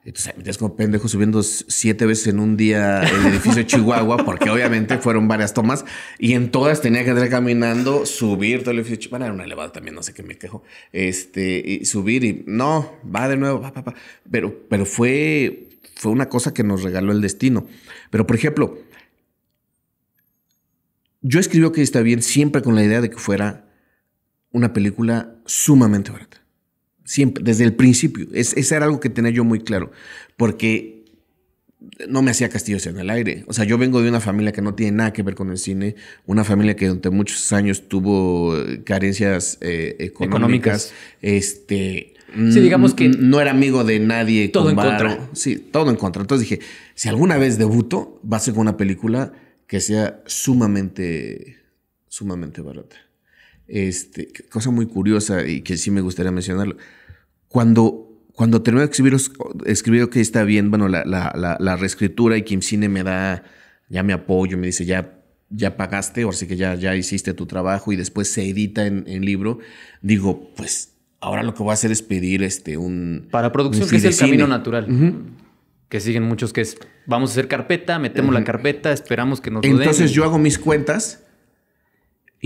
entonces me como pendejo subiendo siete veces en un día el edificio de Chihuahua, porque obviamente fueron varias tomas y en todas tenía que andar caminando, subir todo el edificio. Bueno, era una elevada también, no sé qué me quejo. Este, y subir y no, va de nuevo, va, va, Pero, pero fue, fue una cosa que nos regaló el destino. Pero por ejemplo, yo escribí que está bien siempre con la idea de que fuera una película sumamente barata siempre, desde el principio. Es, era algo que tenía yo muy claro, porque no me hacía castillos en el aire. O sea, yo vengo de una familia que no tiene nada que ver con el cine, una familia que durante muchos años tuvo eh, carencias eh, económicas, Este, Sí, digamos que. No era amigo de nadie. Todo en contra. Sí, todo en contra. Entonces dije: si alguna vez debuto, va a ser con una película que sea sumamente, sumamente barata. Este, cosa muy curiosa y que sí me gustaría mencionarlo. Cuando, cuando terminé de escribir, escribí que está bien, bueno, la, la, reescritura y Kim Cine me da, ya me apoyo, me dice, ya, ya pagaste, o así que ya, ya hiciste tu trabajo y después se edita en, libro. Digo, pues ahora lo que voy a hacer es pedir este un para producción que es el camino natural que siguen muchos que es vamos a hacer carpeta metemos la carpeta esperamos que nos entonces yo hago mis cuentas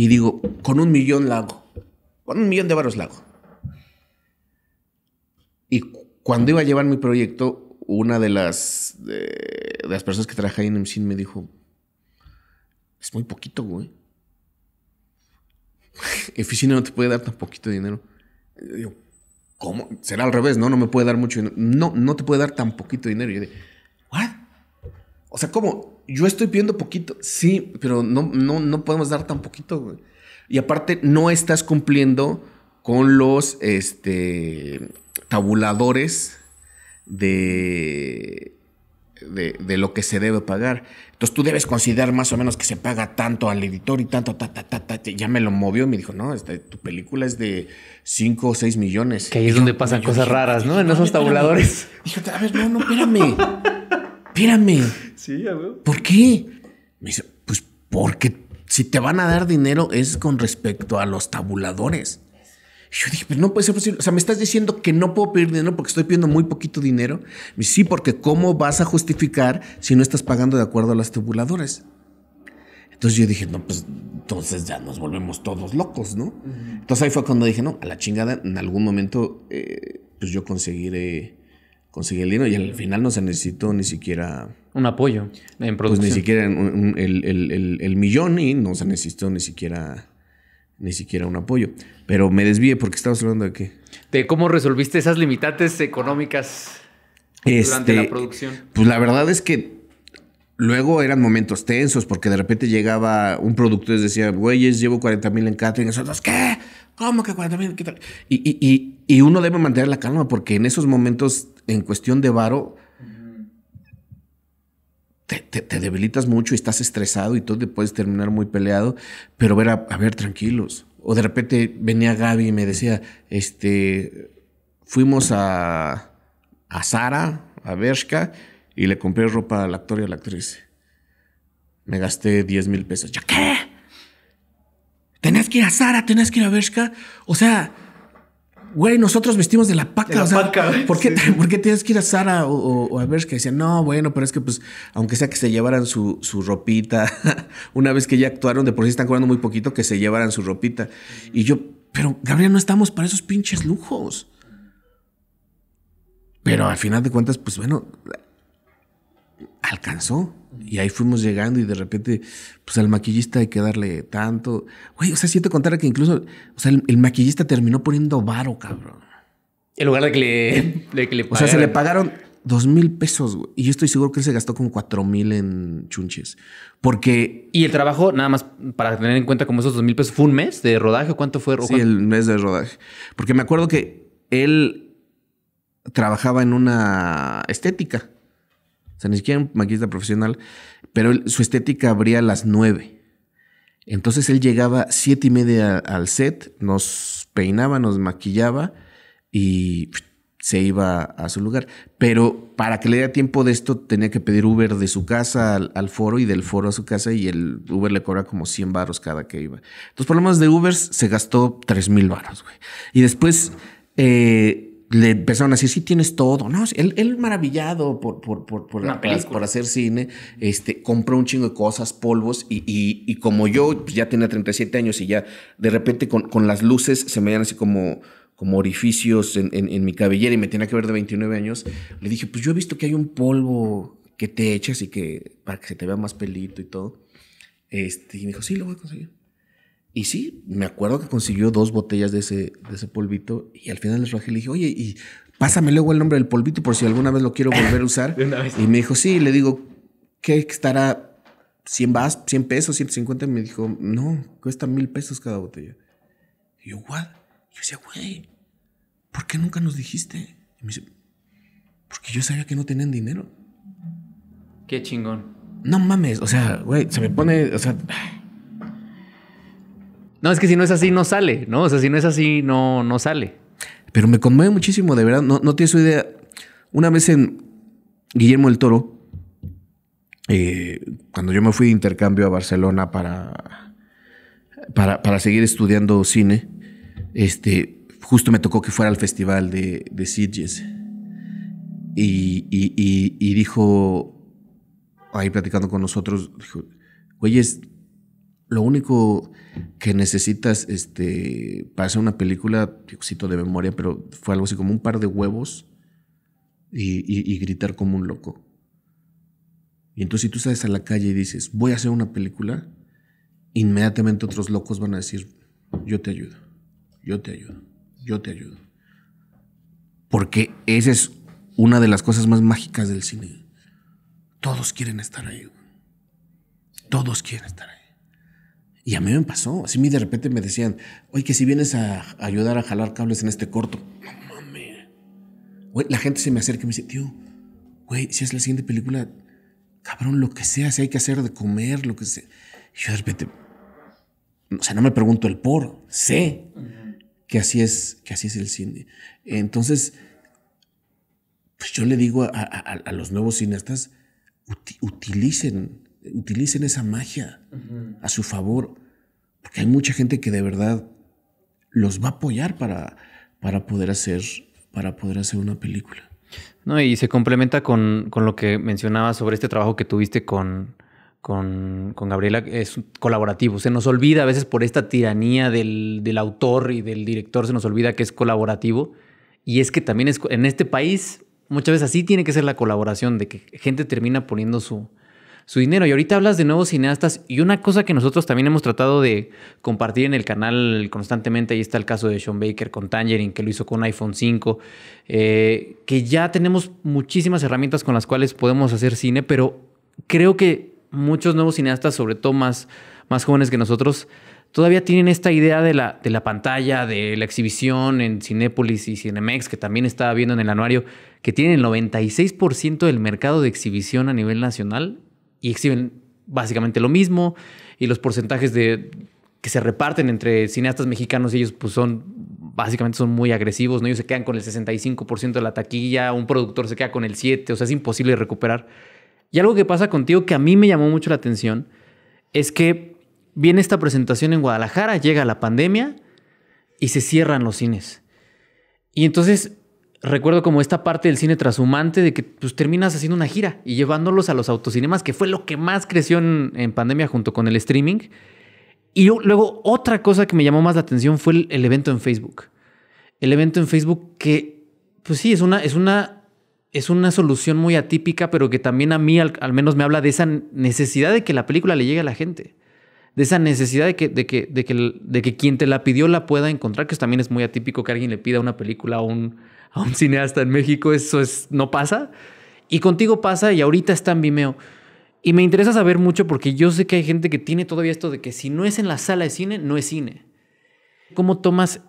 y digo, con un millón la hago. Con un millón de varos la hago. Y cuando iba a llevar mi proyecto, una de las, de, las personas que trabaja en MCIN me dijo, es muy poquito, güey. Eficina no te puede dar tan poquito dinero. Yo digo, ¿cómo? Será al revés, ¿no? No me puede dar mucho dinero. No, no te puede dar tan poquito dinero. Y yo digo, ¿what? O sea, ¿cómo? yo estoy pidiendo poquito. Sí, pero no, no, no podemos dar tan poquito, Y aparte, no estás cumpliendo con los este, tabuladores de, de, lo que se debe pagar. Entonces tú debes considerar más o menos que se paga tanto al editor y tanto, ta, ta, ta, ta. Ya me lo movió y me dijo, no, este, tu película es de 5 o 6 millones. Que ahí es donde pasan cosas raras, ¿no? En esos tabuladores. Dijo, a ver, no, no, espérame espérame. Sí, ¿Por qué? Me dice, pues porque si te van a dar dinero es con respecto a los tabuladores. Yo dije, pues no puede ser posible. O sea, me estás diciendo que no puedo pedir dinero porque estoy pidiendo muy poquito dinero. Me dice, sí, porque ¿cómo vas a justificar si no estás pagando de acuerdo a los tabuladores? Entonces yo dije, no, pues entonces ya nos volvemos todos locos, ¿no? Entonces ahí fue cuando dije, no, a la chingada, en algún momento, eh, pues yo conseguiré Consigue el dinero y al final no se necesitó ni siquiera... Un apoyo en producción. Pues ni siquiera el, millón y no se necesitó ni siquiera, ni siquiera un apoyo. Pero me desvíe porque estabas hablando de qué. De cómo resolviste esas limitantes económicas durante la este, producción. Pues la verdad es que luego eran momentos tensos porque de repente llegaba un productor y decía, güeyes, llevo 40 mil en catering. Y nosotros, ¿qué? ¿Cómo que 40 mil? Y, y, y, uno debe mantener la calma porque en esos momentos, en cuestión de varo, te, te, debilitas mucho y estás estresado y tú te puedes terminar muy peleado, pero ver a, ver tranquilos. O de repente venía Gaby y me decía, este, fuimos a, a Sara, a Bershka, y le compré ropa al actor y a la actriz. Me gasté 10 mil pesos. ¿Ya qué? Tenías que ir a Sara, tenías que ir a Bershka. O sea, güey, nosotros vestimos de la paca. ¿por, qué, ¿por, qué, tienes que ir a Sara o, a Bershka? decían, no, bueno, pero es que, pues, aunque sea que se llevaran su, su ropita, una vez que ya actuaron, de por sí están cobrando muy poquito, que se llevaran su ropita. Y yo, pero Gabriel, no estamos para esos pinches lujos. Pero al final de cuentas, pues bueno, alcanzó y ahí fuimos llegando y de repente, pues al maquillista hay que darle tanto. Güey, o sea, siento contara que incluso, o sea, el, maquillista terminó poniendo varo, cabrón. En lugar de que le, eh, O sea, se le pagaron dos mil pesos, güey. Y yo estoy seguro que él se gastó como cuatro mil en chunches. Porque. Y el trabajo, nada más para tener en cuenta como esos dos mil pesos, ¿fue un mes de rodaje cuánto fue? sí, el mes de rodaje. Porque me acuerdo que él trabajaba en una estética. O sea, ni siquiera un maquillista profesional, pero su estética abría a las nueve. Entonces él llegaba siete y media al set, nos peinaba, nos maquillaba y se iba a su lugar. Pero para que le diera tiempo de esto, tenía que pedir Uber de su casa al, foro y del foro a su casa y el Uber le cobra como 100 baros cada que iba. Entonces, por lo menos de Ubers se gastó 3 mil varos, güey. Y después... Eh, le empezaron a decir, sí tienes todo. No, él, él maravillado por, por, por, por, la, por, hacer cine, este, compró un chingo de cosas, polvos, y, como yo pues, ya tenía 37 años y ya de repente con, las luces se me veían así como, como orificios en, mi cabellera y me tenía que ver de 29 años, le dije, pues yo he visto que hay un polvo que te echas y que para que se te vea más pelito y todo. Este, y me dijo, sí, lo voy a conseguir. Y sí, me acuerdo que consiguió dos botellas de ese, ese polvito y al final les rajé y le dije, oye, y pásame luego el nombre del polvito por si alguna vez lo quiero volver a usar. y me dijo, sí, le digo, ¿qué estará? 100 vas, 100 pesos, 150. Y me dijo, no, cuesta mil pesos cada botella. Y yo, ¿what? Y yo decía, güey, ¿por qué nunca nos dijiste? Y me dice, porque yo sabía que no tenían dinero. Qué chingón. No mames, o sea, güey, se me pone, o sea. No, es que si no es así, no sale, ¿no? O sea, si no es así, no, no sale. Pero me conmueve muchísimo, de verdad. No, no tienes idea. Una vez en Guillermo el Toro, eh, cuando yo me fui de intercambio a Barcelona para, para, seguir estudiando cine, este, justo me tocó que fuera al festival de, de Sitges. Y, dijo, ahí platicando con nosotros, dijo, güey, es lo único que necesitas, este, para hacer una película, cito de memoria, pero fue algo así como un par de huevos y, y gritar como un loco. Y entonces si tú sales a la calle y dices, voy a hacer una película, inmediatamente otros locos van a decir, yo te ayudo, yo te ayudo, yo te ayudo. Porque esa es una de las cosas más mágicas del cine. Todos quieren estar ahí. Todos quieren estar ahí. Y a mí me pasó. Así de repente me decían, oye, que si vienes a ayudar a jalar cables en este corto. No mames. la gente se me acerca y me dice, tío, güey, si es la siguiente película, cabrón, lo que sea, si hay que hacer de comer, lo que sea. Y yo de repente, o sea, no me pregunto el por, sé que así es, que así es el cine. Entonces, pues yo le digo a, los nuevos cineastas, utilicen utilicen esa magia a su favor, porque hay mucha gente que de verdad los va a apoyar para, para, poder, hacer, para poder hacer una película. No, y se complementa con, lo que mencionabas sobre este trabajo que tuviste con, con, con, Gabriela es colaborativo. Se nos olvida a veces por esta tiranía del, del, autor y del director, se nos olvida que es colaborativo. Y es que también es, en este país muchas veces así tiene que ser la colaboración, de que gente termina poniendo su, su dinero. Y ahorita hablas de nuevos cineastas y una cosa que nosotros también hemos tratado de compartir en el canal constantemente, ahí está el caso de Sean Baker con Tangerine, que lo hizo con iPhone 5, eh, que ya tenemos muchísimas herramientas con las cuales podemos hacer cine, pero creo que muchos nuevos cineastas, sobre todo más, jóvenes que nosotros, todavía tienen esta idea de la, de la pantalla, de la exhibición en Cinépolis y Cinemex, que también estaba viendo en el anuario, que tienen el 96% del mercado de exhibición a nivel nacional y exhiben básicamente lo mismo y los porcentajes de que se reparten entre cineastas mexicanos ellos pues son básicamente son muy agresivos, ¿no? Ellos se quedan con el 65% de la taquilla, un productor se queda con el 7, o sea, es imposible recuperar. Y algo que pasa contigo que a mí me llamó mucho la atención es que viene esta presentación en Guadalajara, llega la pandemia y se cierran los cines. Y entonces recuerdo como esta parte del cine trashumante de que pues terminas haciendo una gira y llevándolos a los autocinemas, que fue lo que más creció en, pandemia junto con el streaming. Y luego otra cosa que me llamó más la atención fue el, evento en Facebook. El evento en Facebook que, pues sí, es una, es una, es una solución muy atípica, pero que también a mí al, menos me habla de esa necesidad de que la película le llegue a la gente. De esa necesidad de que, de que, de que, de que quien te la pidió la pueda encontrar, que también es muy atípico que alguien le pida una película o un a un cineasta en México, eso no pasa. Y contigo pasa y ahorita está en Vimeo. Y me interesa saber mucho porque yo sé que hay gente que tiene todavía esto de que si no es en la sala de cine, no es cine. ¿Cómo tomas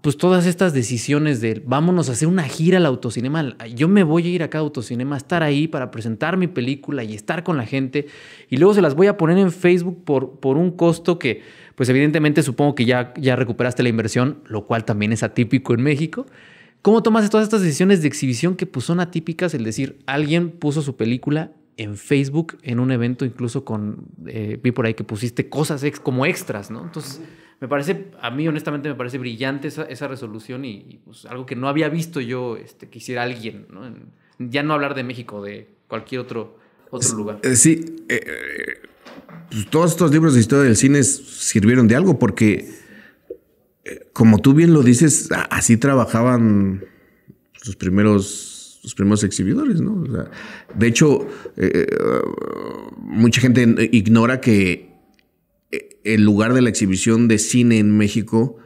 pues todas estas decisiones de vámonos a hacer una gira al autocinema? Yo me voy a ir acá a autocinema, a estar ahí para presentar mi película y estar con la gente y luego se las voy a poner en Facebook por, por un costo que pues evidentemente supongo que ya, ya recuperaste la inversión, lo cual también es atípico en México. ¿Cómo tomas todas estas decisiones de exhibición que pues, son atípicas? El decir, alguien puso su película en Facebook, en un evento, incluso con, eh, vi por ahí que pusiste cosas como extras, ¿no? Entonces, me parece, a mí honestamente me parece brillante esa, resolución y, pues, algo que no había visto yo este, que hiciera alguien, ¿no? ya no hablar de México, de cualquier otro, otro lugar. Eh, sí, eh, pues, todos estos libros de historia del cine sirvieron de algo porque como tú bien lo dices, así trabajaban sus primeros, los primeros exhibidores, ¿no? de hecho, eh, eh, mucha gente ignora que eh, el lugar de la exhibición de cine en México,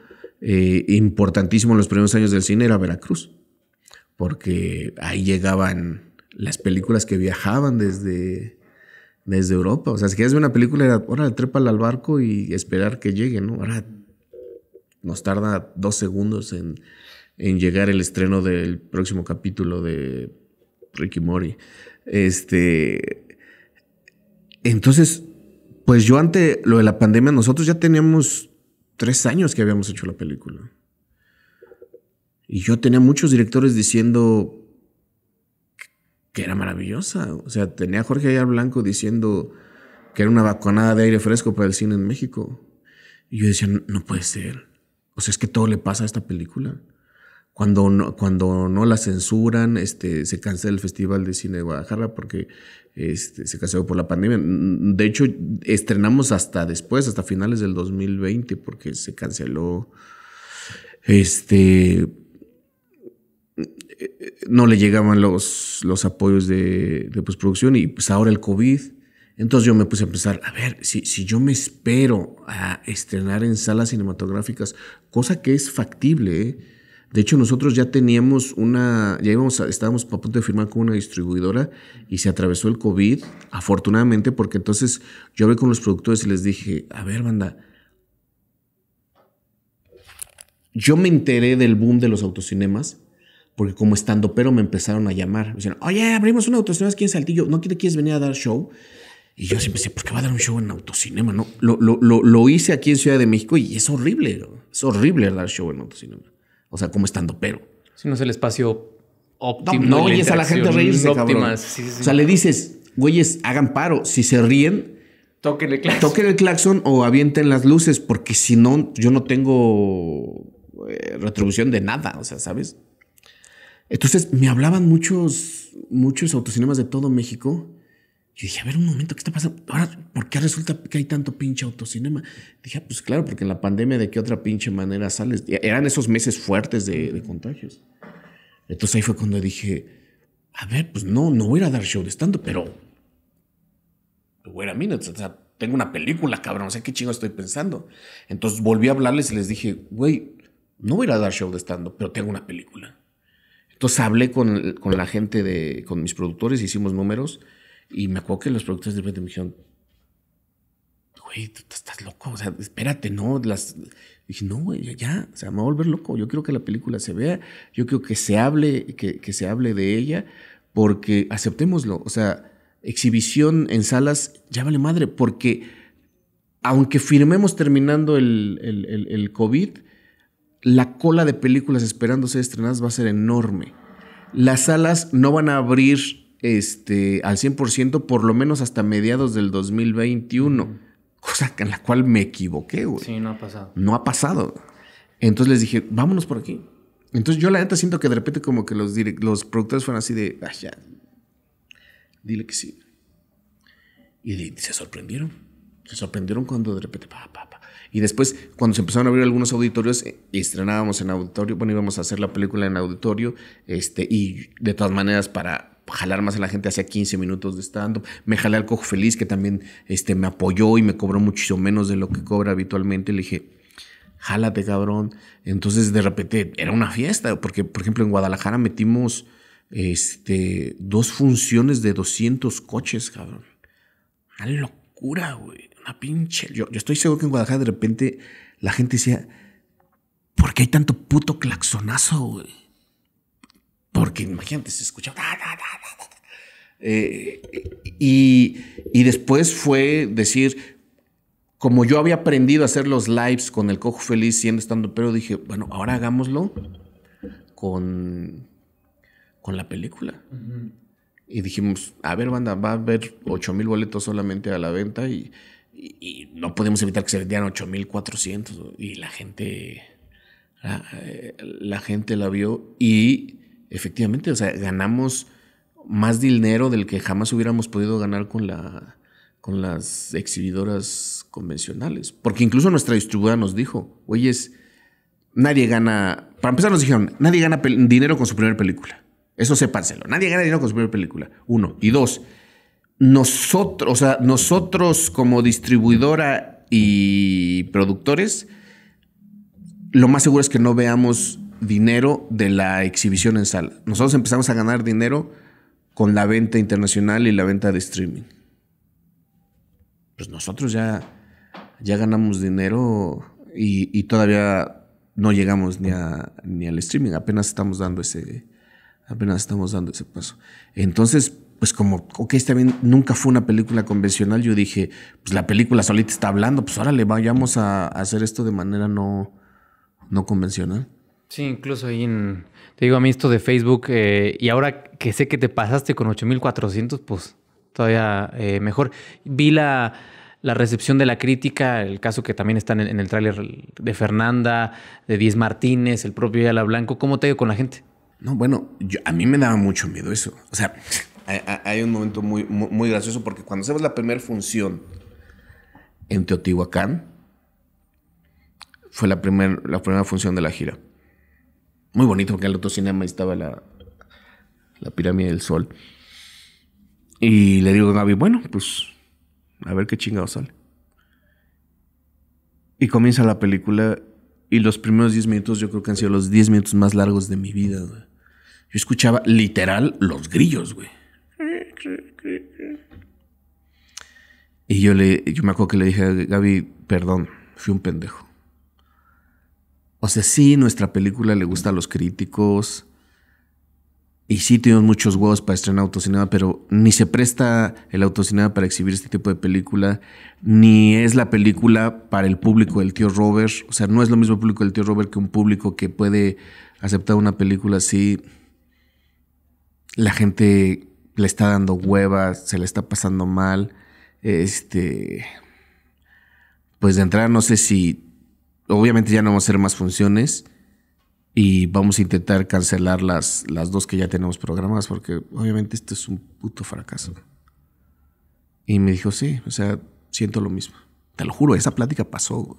importantísimo en los primeros años del cine, era Veracruz, porque ahí llegaban las películas que viajaban desde, desde Europa. O sea, si querías ver una película, era, ahora trépala al barco y esperar que llegue, ¿no? Ahora nos tarda dos segundos en, llegar el estreno del próximo capítulo de Ricky Mori. Este. Entonces, pues yo ante lo de la pandemia, nosotros ya teníamos tres años que habíamos hecho la película. Y yo tenía muchos directores diciendo que era maravillosa. O sea, tenía Jorge Ayar Blanco diciendo que era una vacunada de aire fresco para el cine en México. Y yo decía, no puede ser. O pues sea, es que todo le pasa a esta película. Cuando no, cuando no la censuran, este, se cancela el Festival de Cine de Guadalajara porque este, se canceló por la pandemia. De hecho, estrenamos hasta después, hasta finales del 2020, porque se canceló. Este. Eh, eh, no le llegaban los, los apoyos de, de postproducción y pues ahora el COVID entonces yo me puse a pensar, a ver, si, si yo me espero a estrenar en salas cinematográficas, cosa que es factible, ¿eh? De hecho, nosotros ya teníamos una, ya íbamos estábamos a punto de firmar con una distribuidora y se atravesó el COVID, afortunadamente, porque entonces yo hablé con los productores y les dije, a ver, banda, yo me enteré del boom de los autocinemas, porque como estando pero me empezaron a llamar, me decían, oye, abrimos una autocinema aquí en Saltillo, ¿no quieres venir a dar show? Y yo siempre decía, ¿por qué va a dar un show en autocinema? No, lo, hice aquí en Ciudad de México y es horrible. Es horrible dar show en autocinema. O sea, como estando pero. Si no es el espacio óptimo. No, no oyes a la gente reírse, o sea, le dices, güeyes, hagan paro. Si se ríen, toquen el claxon. Toquen el claxon o avienten las luces, porque si no, yo no tengo eh, retribución de nada. O sea, ¿sabes? Entonces me hablaban muchos, muchos autocinemas de todo México y dije, a ver, un momento, ¿qué está pasando? Ahora, ¿por qué resulta que hay tanto pinche autocinema? Dije, ah, pues claro, porque en la pandemia, ¿de qué otra pinche manera sales? Eran esos meses fuertes de, de contagios. Entonces ahí fue cuando dije, a ver, pues no, no voy a dar show de estando, pero. voy a o sea, tengo una película, cabrón, o sea, qué chingo estoy pensando. Entonces volví a hablarles y les dije, güey, no voy a dar show de estando, pero tengo una película. Entonces hablé con, con la gente de, con mis productores, hicimos números y me acuerdo que los productores de repente me dijeron, güey, tú estás loco, o sea, espérate, no, las... Dije, no, güey, ya, o sea, me va a volver loco, yo quiero que la película se vea, yo quiero que se hable, que, se hable de ella, porque aceptémoslo, o sea, exhibición en salas, ya vale madre, porque aunque firmemos terminando el, el, el, el COVID, la cola de películas esperándose ser estrenadas va a ser enorme. Las salas no van a abrir este, al 100%, por lo menos hasta mediados del 2021. Cosa en la cual me equivoqué, güey. Sí, no ha pasado. No ha pasado. Entonces les dije, vámonos por aquí. Entonces yo la neta siento que de repente como que los, los productores fueron así de, ah, ya, dile que sí. Y se sorprendieron. Se sorprendieron cuando de repente, pa, pa, pa. Y después, cuando se empezaron a abrir algunos auditorios, eh, estrenábamos en auditorio, bueno, íbamos a hacer la película en auditorio, este, y de todas maneras para jalar más a la gente, hacía 15 minutos de estando. Me jalé al Cojo Feliz, que también este, me apoyó y me cobró muchísimo menos de lo que cobra habitualmente. Le dije, jálate, cabrón. Entonces, de repente, era una fiesta, porque, por ejemplo, en Guadalajara metimos este, dos funciones de 200 coches, cabrón. Una locura, güey. Una pinche. Yo, yo estoy seguro que en Guadalajara de repente la gente decía, ¿por qué hay tanto puto claxonazo, güey? Porque imagínate, se escuchaba. Eh, y, después fue decir, como yo había aprendido a hacer los lives con el cojo feliz siendo estando, pero dije, bueno, ahora hagámoslo con, con la película. Y dijimos, a ver, banda, va a haber 8 mil boletos solamente a la venta y, no podemos evitar que se vendieran 8 mil 400. Y la gente, ah, eh, la gente la vio y efectivamente, o sea, ganamos más dinero del que jamás hubiéramos podido ganar con, la, con las exhibidoras convencionales. Porque incluso nuestra distribuidora nos dijo, oye, nadie gana, para empezar nos dijeron, nadie gana dinero con su primera película. Eso sépanselo, nadie gana dinero con su primera película. Uno. Y dos, nosotros, o sea, nosotros como distribuidora y productores, lo más seguro es que no veamos dinero de la exhibición en sala. Nosotros empezamos a ganar dinero con la venta internacional y la venta de streaming. Pues nosotros ya, ya ganamos dinero y, todavía no llegamos ni, ni al streaming, apenas estamos dando ese, apenas estamos dando ese paso. Entonces, pues como, ok, está bien, nunca fue una película convencional, yo dije, pues la película solita está hablando, pues ahora le vayamos a, a hacer esto de manera no, no convencional. Sí, incluso ahí en, te digo a mí esto de Facebook, eh, y ahora que sé que te pasaste con 8400, pues todavía eh, mejor. Vi la, la, recepción de la crítica, el caso que también está en el, tráiler de Fernanda, de Diez Martínez, el propio Yala Blanco. ¿Cómo te ha ido con la gente? No, bueno, a mí me daba mucho miedo eso. O sea, hay, un momento muy, muy, gracioso porque cuando hacemos la primera función en Teotihuacán, fue la, la primera función de la gira. Muy bonito porque en el cinema estaba la, la pirámide del sol. Y le digo a Gaby, bueno, pues a ver qué chingado sale. Y comienza la película y los primeros 10 minutos yo creo que han sido los 10 minutos más largos de mi vida, Yo escuchaba literal los grillos, güey. Y yo le yo me acuerdo que le dije a Gaby, perdón, fui un pendejo. O sea, sí, nuestra película le gusta a los críticos. Y sí tenemos muchos huevos para estrenar autocinema, pero ni se presta el autocinema para exhibir este tipo de película, ni es la película para el público del tío Robert. O sea, no es lo mismo el público del tío Robert que un público que puede aceptar una película así. La gente le está dando huevas, se le está pasando mal. Este. Pues de entrada, no sé si obviamente ya no vamos a hacer más funciones y vamos a intentar cancelar las, las dos que ya tenemos programadas porque obviamente esto es un puto fracaso. Y me dijo, sí, o sea, siento lo mismo. Te lo juro, esa plática pasó.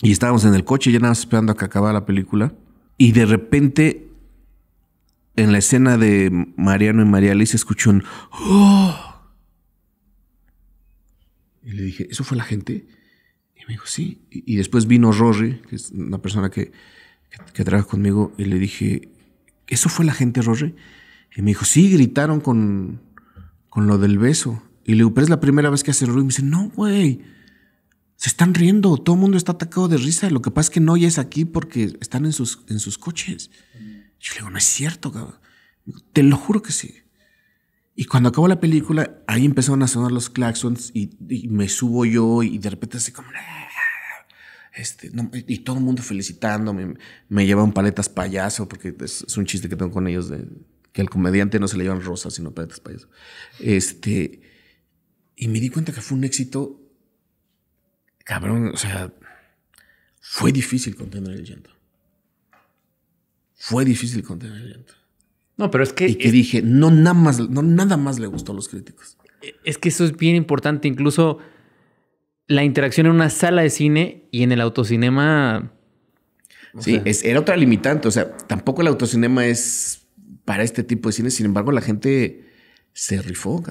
Y estábamos en el coche, ya nada más esperando a que acabara la película. Y de repente, en la escena de Mariano y María Alice, escuchó un... ¡Oh!". Y le dije, ¿eso fue la gente? Y me dijo, sí. Y, después vino Rory, que es una persona que, que, trabaja conmigo, y le dije, ¿eso fue la gente, Rory? Y me dijo, sí, gritaron con, lo del beso. Y le digo, pero es la primera vez que hace ruido. Y me dice, no, güey. Se están riendo, todo el mundo está atacado de risa. Lo que pasa es que no oyes aquí porque están en sus, en sus coches. Yo le digo, no es cierto, cabrón. Te lo juro que sí. Y cuando acabó la película, ahí empezaron a sonar los claxons y, me subo yo y de repente así como... Este, y todo el mundo felicitándome, me llevan paletas payaso, porque es, un chiste que tengo con ellos, de, que al comediante no se le llevan rosas, sino paletas payaso. Este, y me di cuenta que fue un éxito, cabrón, o sea, fue difícil contener el llanto. Fue difícil contener el llanto. No, pero es que. Y que dije, no nada, más, no nada más le gustó a los críticos. E, es que eso es bien importante. Incluso la interacción en una sala de cine y en el autocinema. Sí, es, era otra limitante. O sea, tampoco el autocinema es para este tipo de cine. Sin embargo, la gente se rifó,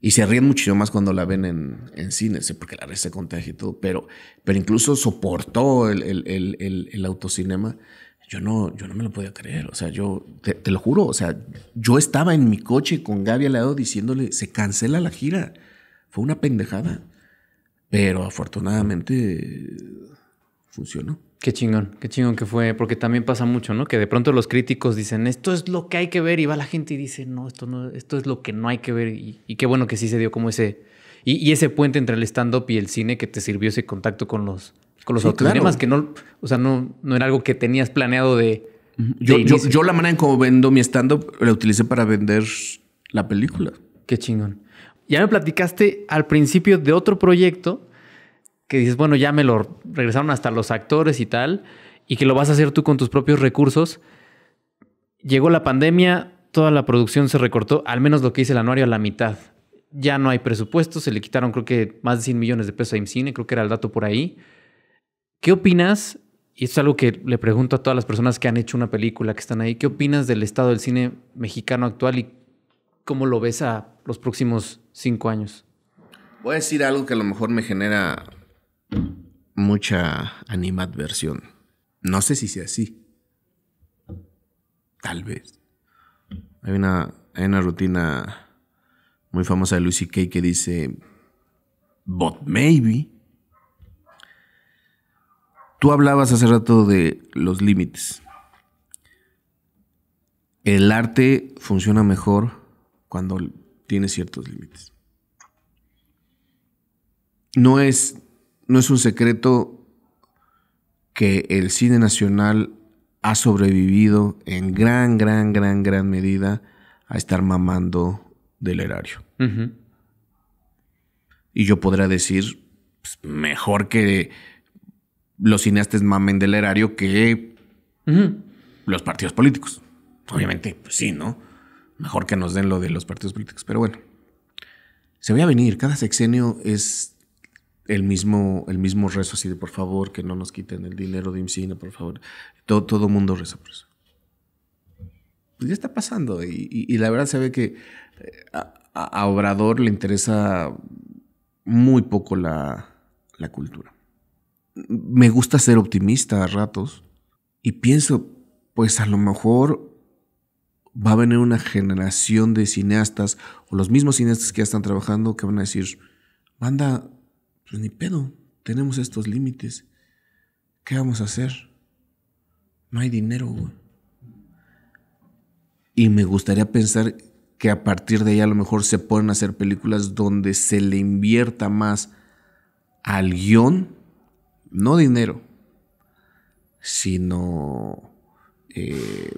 Y se ríen muchísimo más cuando la ven en, cine, porque la red se contagia y todo. Pero, pero incluso soportó el, el, el, el autocinema yo no, yo no me lo podía creer. O sea, yo te, lo juro. O sea, yo estaba en mi coche con Gaby al lado diciéndole, se cancela la gira. Fue una pendejada. Pero afortunadamente eh, funcionó. Qué chingón, qué chingón que fue, porque también pasa mucho, ¿no? Que de pronto los críticos dicen, esto es lo que hay que ver, y va la gente y dice, no, esto no, esto es lo que no hay que ver, y qué bueno que sí se dio como ese, y, ese puente entre el stand-up y el cine que te sirvió ese contacto con los, con los otros que no, sea, no, era algo que tenías planeado de. yo, la manera en cómo vendo mi stand-up la utilicé para vender la película. Qué chingón. Ya me platicaste al principio de otro proyecto que dices, bueno, ya me lo regresaron hasta los actores y tal, y que lo vas a hacer tú con tus propios recursos. Llegó la pandemia, toda la producción se recortó, al menos lo que hice el anuario a la mitad ya no hay presupuesto, se le quitaron creo que más de 100 millones de pesos a IMCINE, creo que era el dato por ahí. ¿Qué opinas? Y esto es algo que le pregunto a todas las personas que han hecho una película, que están ahí. ¿Qué opinas del estado del cine mexicano actual y cómo lo ves a los próximos cinco años? Voy a decir algo que a lo mejor me genera mucha animadversión. No sé si sea así. Tal vez. Hay una, hay una rutina muy famosa de Lucy Kay que dice, but maybe. Tú hablabas hace rato de los límites. El arte funciona mejor cuando tiene ciertos límites. No es, no es un secreto que el cine nacional ha sobrevivido en gran, gran, gran, gran medida a estar mamando del erario. Y yo podría decir, pues, mejor que los cineastas mamen del erario que los partidos políticos. Obviamente, pues sí, ¿no? Mejor que nos den lo de los partidos políticos, pero bueno. Se voy a venir, cada sexenio es el mismo, el mismo rezo así de por favor que no nos quiten el dinero de IMCINA, por favor. Todo, todo mundo reza por eso. Pues ya está pasando y, la verdad se ve que eh, a, Obrador le interesa muy poco la, cultura. Me gusta ser optimista a ratos y pienso, pues a lo mejor va a venir una generación de cineastas o los mismos cineastas que ya están trabajando que van a decir, banda, pues ni pedo, tenemos estos límites, ¿qué vamos a hacer? No hay dinero, Y me gustaría pensar que a partir de ahí a lo mejor se pueden hacer películas donde se le invierta más al guión, no dinero, sino eh,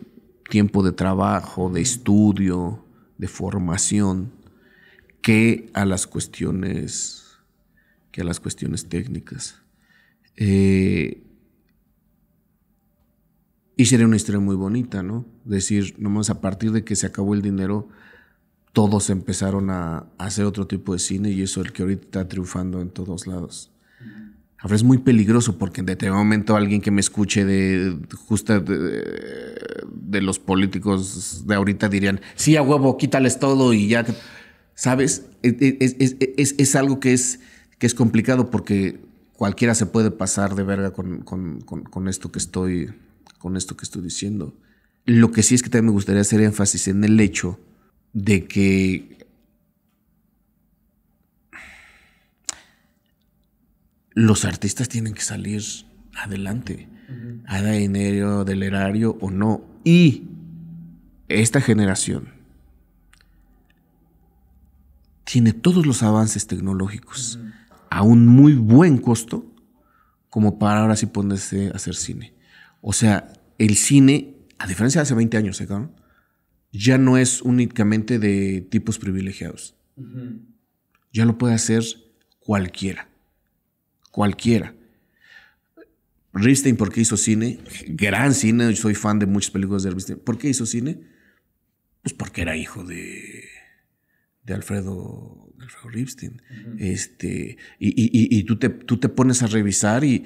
tiempo de trabajo, de estudio, de formación, que a las cuestiones, que a las cuestiones técnicas. Eh, y sería una historia muy bonita, ¿no? Decir, nomás a partir de que se acabó el dinero, todos empezaron a, hacer otro tipo de cine y eso es el que ahorita está triunfando en todos lados. Ahora es muy peligroso porque en determinado momento alguien que me escuche de de, los políticos de ahorita dirían, sí, a huevo, quítales todo y ya. ¿Sabes? Es, algo que es, que es complicado porque cualquiera se puede pasar de verga con esto que estoy con esto que estoy diciendo. Lo que sí es que también me gustaría hacer énfasis en el hecho de que los artistas tienen que salir adelante, a -huh. dinero del erario o no. Y esta generación tiene todos los avances tecnológicos a un muy buen costo como para ahora sí ponerse a hacer cine. O sea, el cine, a diferencia de hace 20 años, ¿eh, ya no es únicamente de tipos privilegiados. Ya lo puede hacer cualquiera. Cualquiera. Ripstein, ¿por qué hizo cine? Gran cine, soy fan de muchas películas de Ripstein. ¿Por qué hizo cine? Pues porque era hijo de, de Alfredo, Ripstein. este, y, tú, tú te pones a revisar y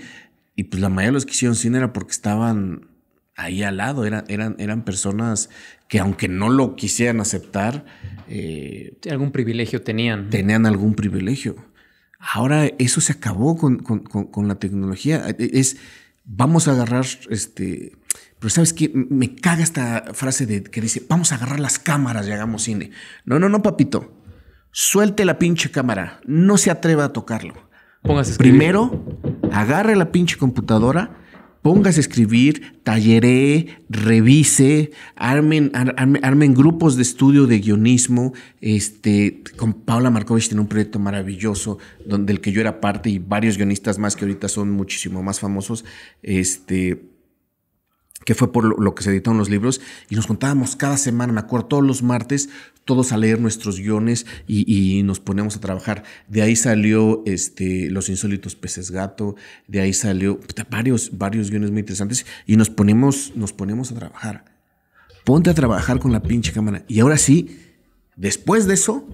y pues la mayoría de los que hicieron cine era porque estaban ahí al lado, eran, eran, eran personas que aunque no lo quisieran aceptar... Eh, algún privilegio tenían. Tenían algún privilegio. Ahora eso se acabó con, la tecnología. E, e, es, vamos a agarrar, este, pero sabes que me caga esta frase de, que dice, vamos a agarrar las cámaras y hagamos cine. No, no, no, papito. Suelte la pinche cámara. No se atreva a tocarlo. Póngase Primero, agarre la pinche computadora, póngase a escribir, talleré, revise, armen, armen, grupos de estudio de guionismo. Este, con Paula Markovich tiene un proyecto maravilloso donde, del que yo era parte y varios guionistas más que ahorita son muchísimo más famosos. Este, que fue por lo que se editaron los libros, y nos contábamos cada semana, me acuerdo, todos los martes, todos a leer nuestros guiones y, nos poníamos a trabajar. De ahí salió este, Los Insólitos Peces Gato, de ahí salió varios, varios guiones muy interesantes y nos ponemos, nos a trabajar. Ponte a trabajar con la pinche cámara. Y ahora sí, después de eso,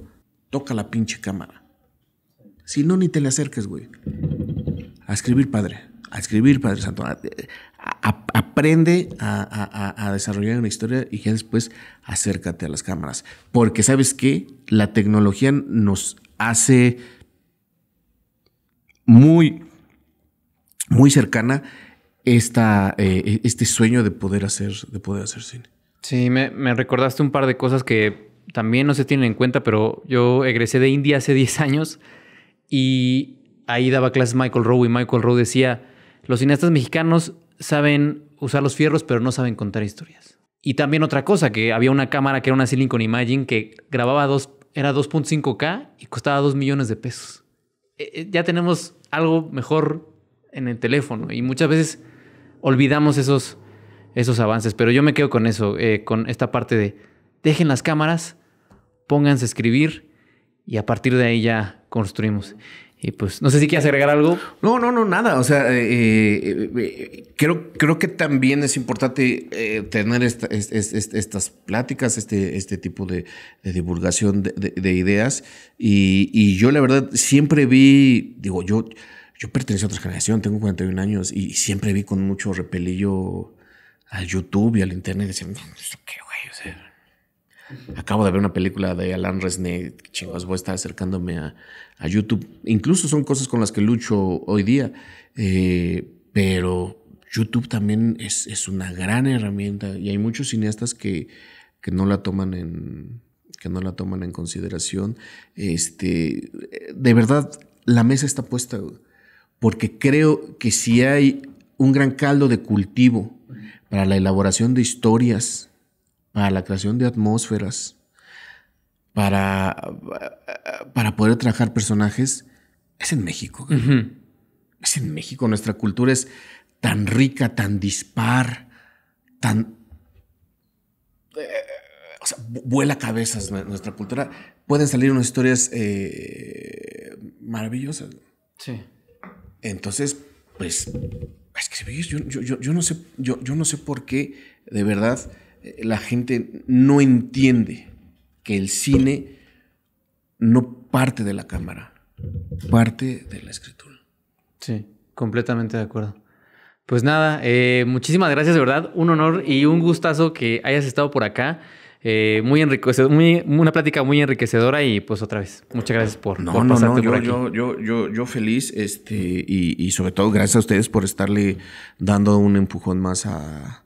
toca la pinche cámara. Si no, ni te le acerques, güey. A escribir, padre. A escribir, Padre Santo. a aprende a, desarrollar una historia y ya después acércate a las cámaras. Porque sabes que la tecnología nos hace muy, muy cercana esta, eh, este sueño de poder hacer, de poder hacer cine. Sí, me, me recordaste un par de cosas que también no se tienen en cuenta, pero yo egresé de India hace 10 años y ahí daba clases Michael Rowe y Michael Rowe decía, los cineastas mexicanos saben usar los fierros, pero no saben contar historias. Y también otra cosa, que había una cámara que era una Silicon Imaging que grababa dos, era 2.5K y costaba 2 millones de pesos. Eh, eh, ya tenemos algo mejor en el teléfono y muchas veces olvidamos esos, esos avances. Pero yo me quedo con eso, eh, con esta parte de dejen las cámaras, pónganse a escribir y a partir de ahí ya construimos. Y pues no sé si quieres agregar algo. No, no, no, nada. O sea, eh, eh, eh, creo, creo que también es importante tener estas pláticas, este, este tipo de, divulgación de, ideas. Y, y, yo la verdad siempre vi, digo, yo, yo pertenezco a otra generación, tengo 41 años y siempre vi con mucho repelillo al YouTube y al Internet. Decían, Acabo de ver una película de Alan Resnay, chingados. voy a estar acercándome a, YouTube. Incluso son cosas con las que lucho hoy día, eh, pero YouTube también es, una gran herramienta y hay muchos cineastas que, no la toman en que no la toman en consideración. Este, de verdad, la mesa está puesta, porque creo que si hay un gran caldo de cultivo para la elaboración de historias para la creación de atmósferas, para, para poder trabajar personajes, es en México. Es en México. Nuestra cultura es tan rica, tan dispar, tan... Eh, o sea, vuela cabezas nuestra cultura. Pueden salir unas historias eh, maravillosas. Sí. Entonces, pues, es yo, yo, yo, no sé, yo, no sé por qué, de verdad, la gente no entiende que el cine no parte de la cámara, parte de la escritura. Sí, completamente de acuerdo. Pues nada, eh, muchísimas gracias, de verdad. Un honor y un gustazo que hayas estado por acá. Eh, muy una plática muy enriquecedora y pues otra vez, muchas gracias por, no, por yo, Yo, feliz este, y sobre todo gracias a ustedes por estarle dando un empujón más a,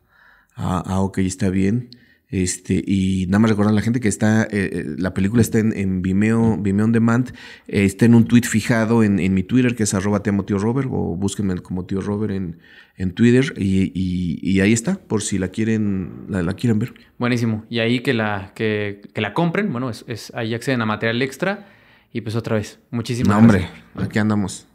Ah, ah, ok, está bien. Este, y nada más recordar a la gente que está, eh, eh, la película está en, Vimeo, Vimeo On Demand, está en un tweet fijado en, mi Twitter, que es arroba te tío Robert, o búsquenme como tío Robert en, en Twitter, y, ahí está, por si la quieren, la, quieren ver. Buenísimo, y ahí que la, que, que la compren, bueno, es, es, ahí acceden a material extra, y pues otra vez, muchísimas no, Hombre, aquí andamos.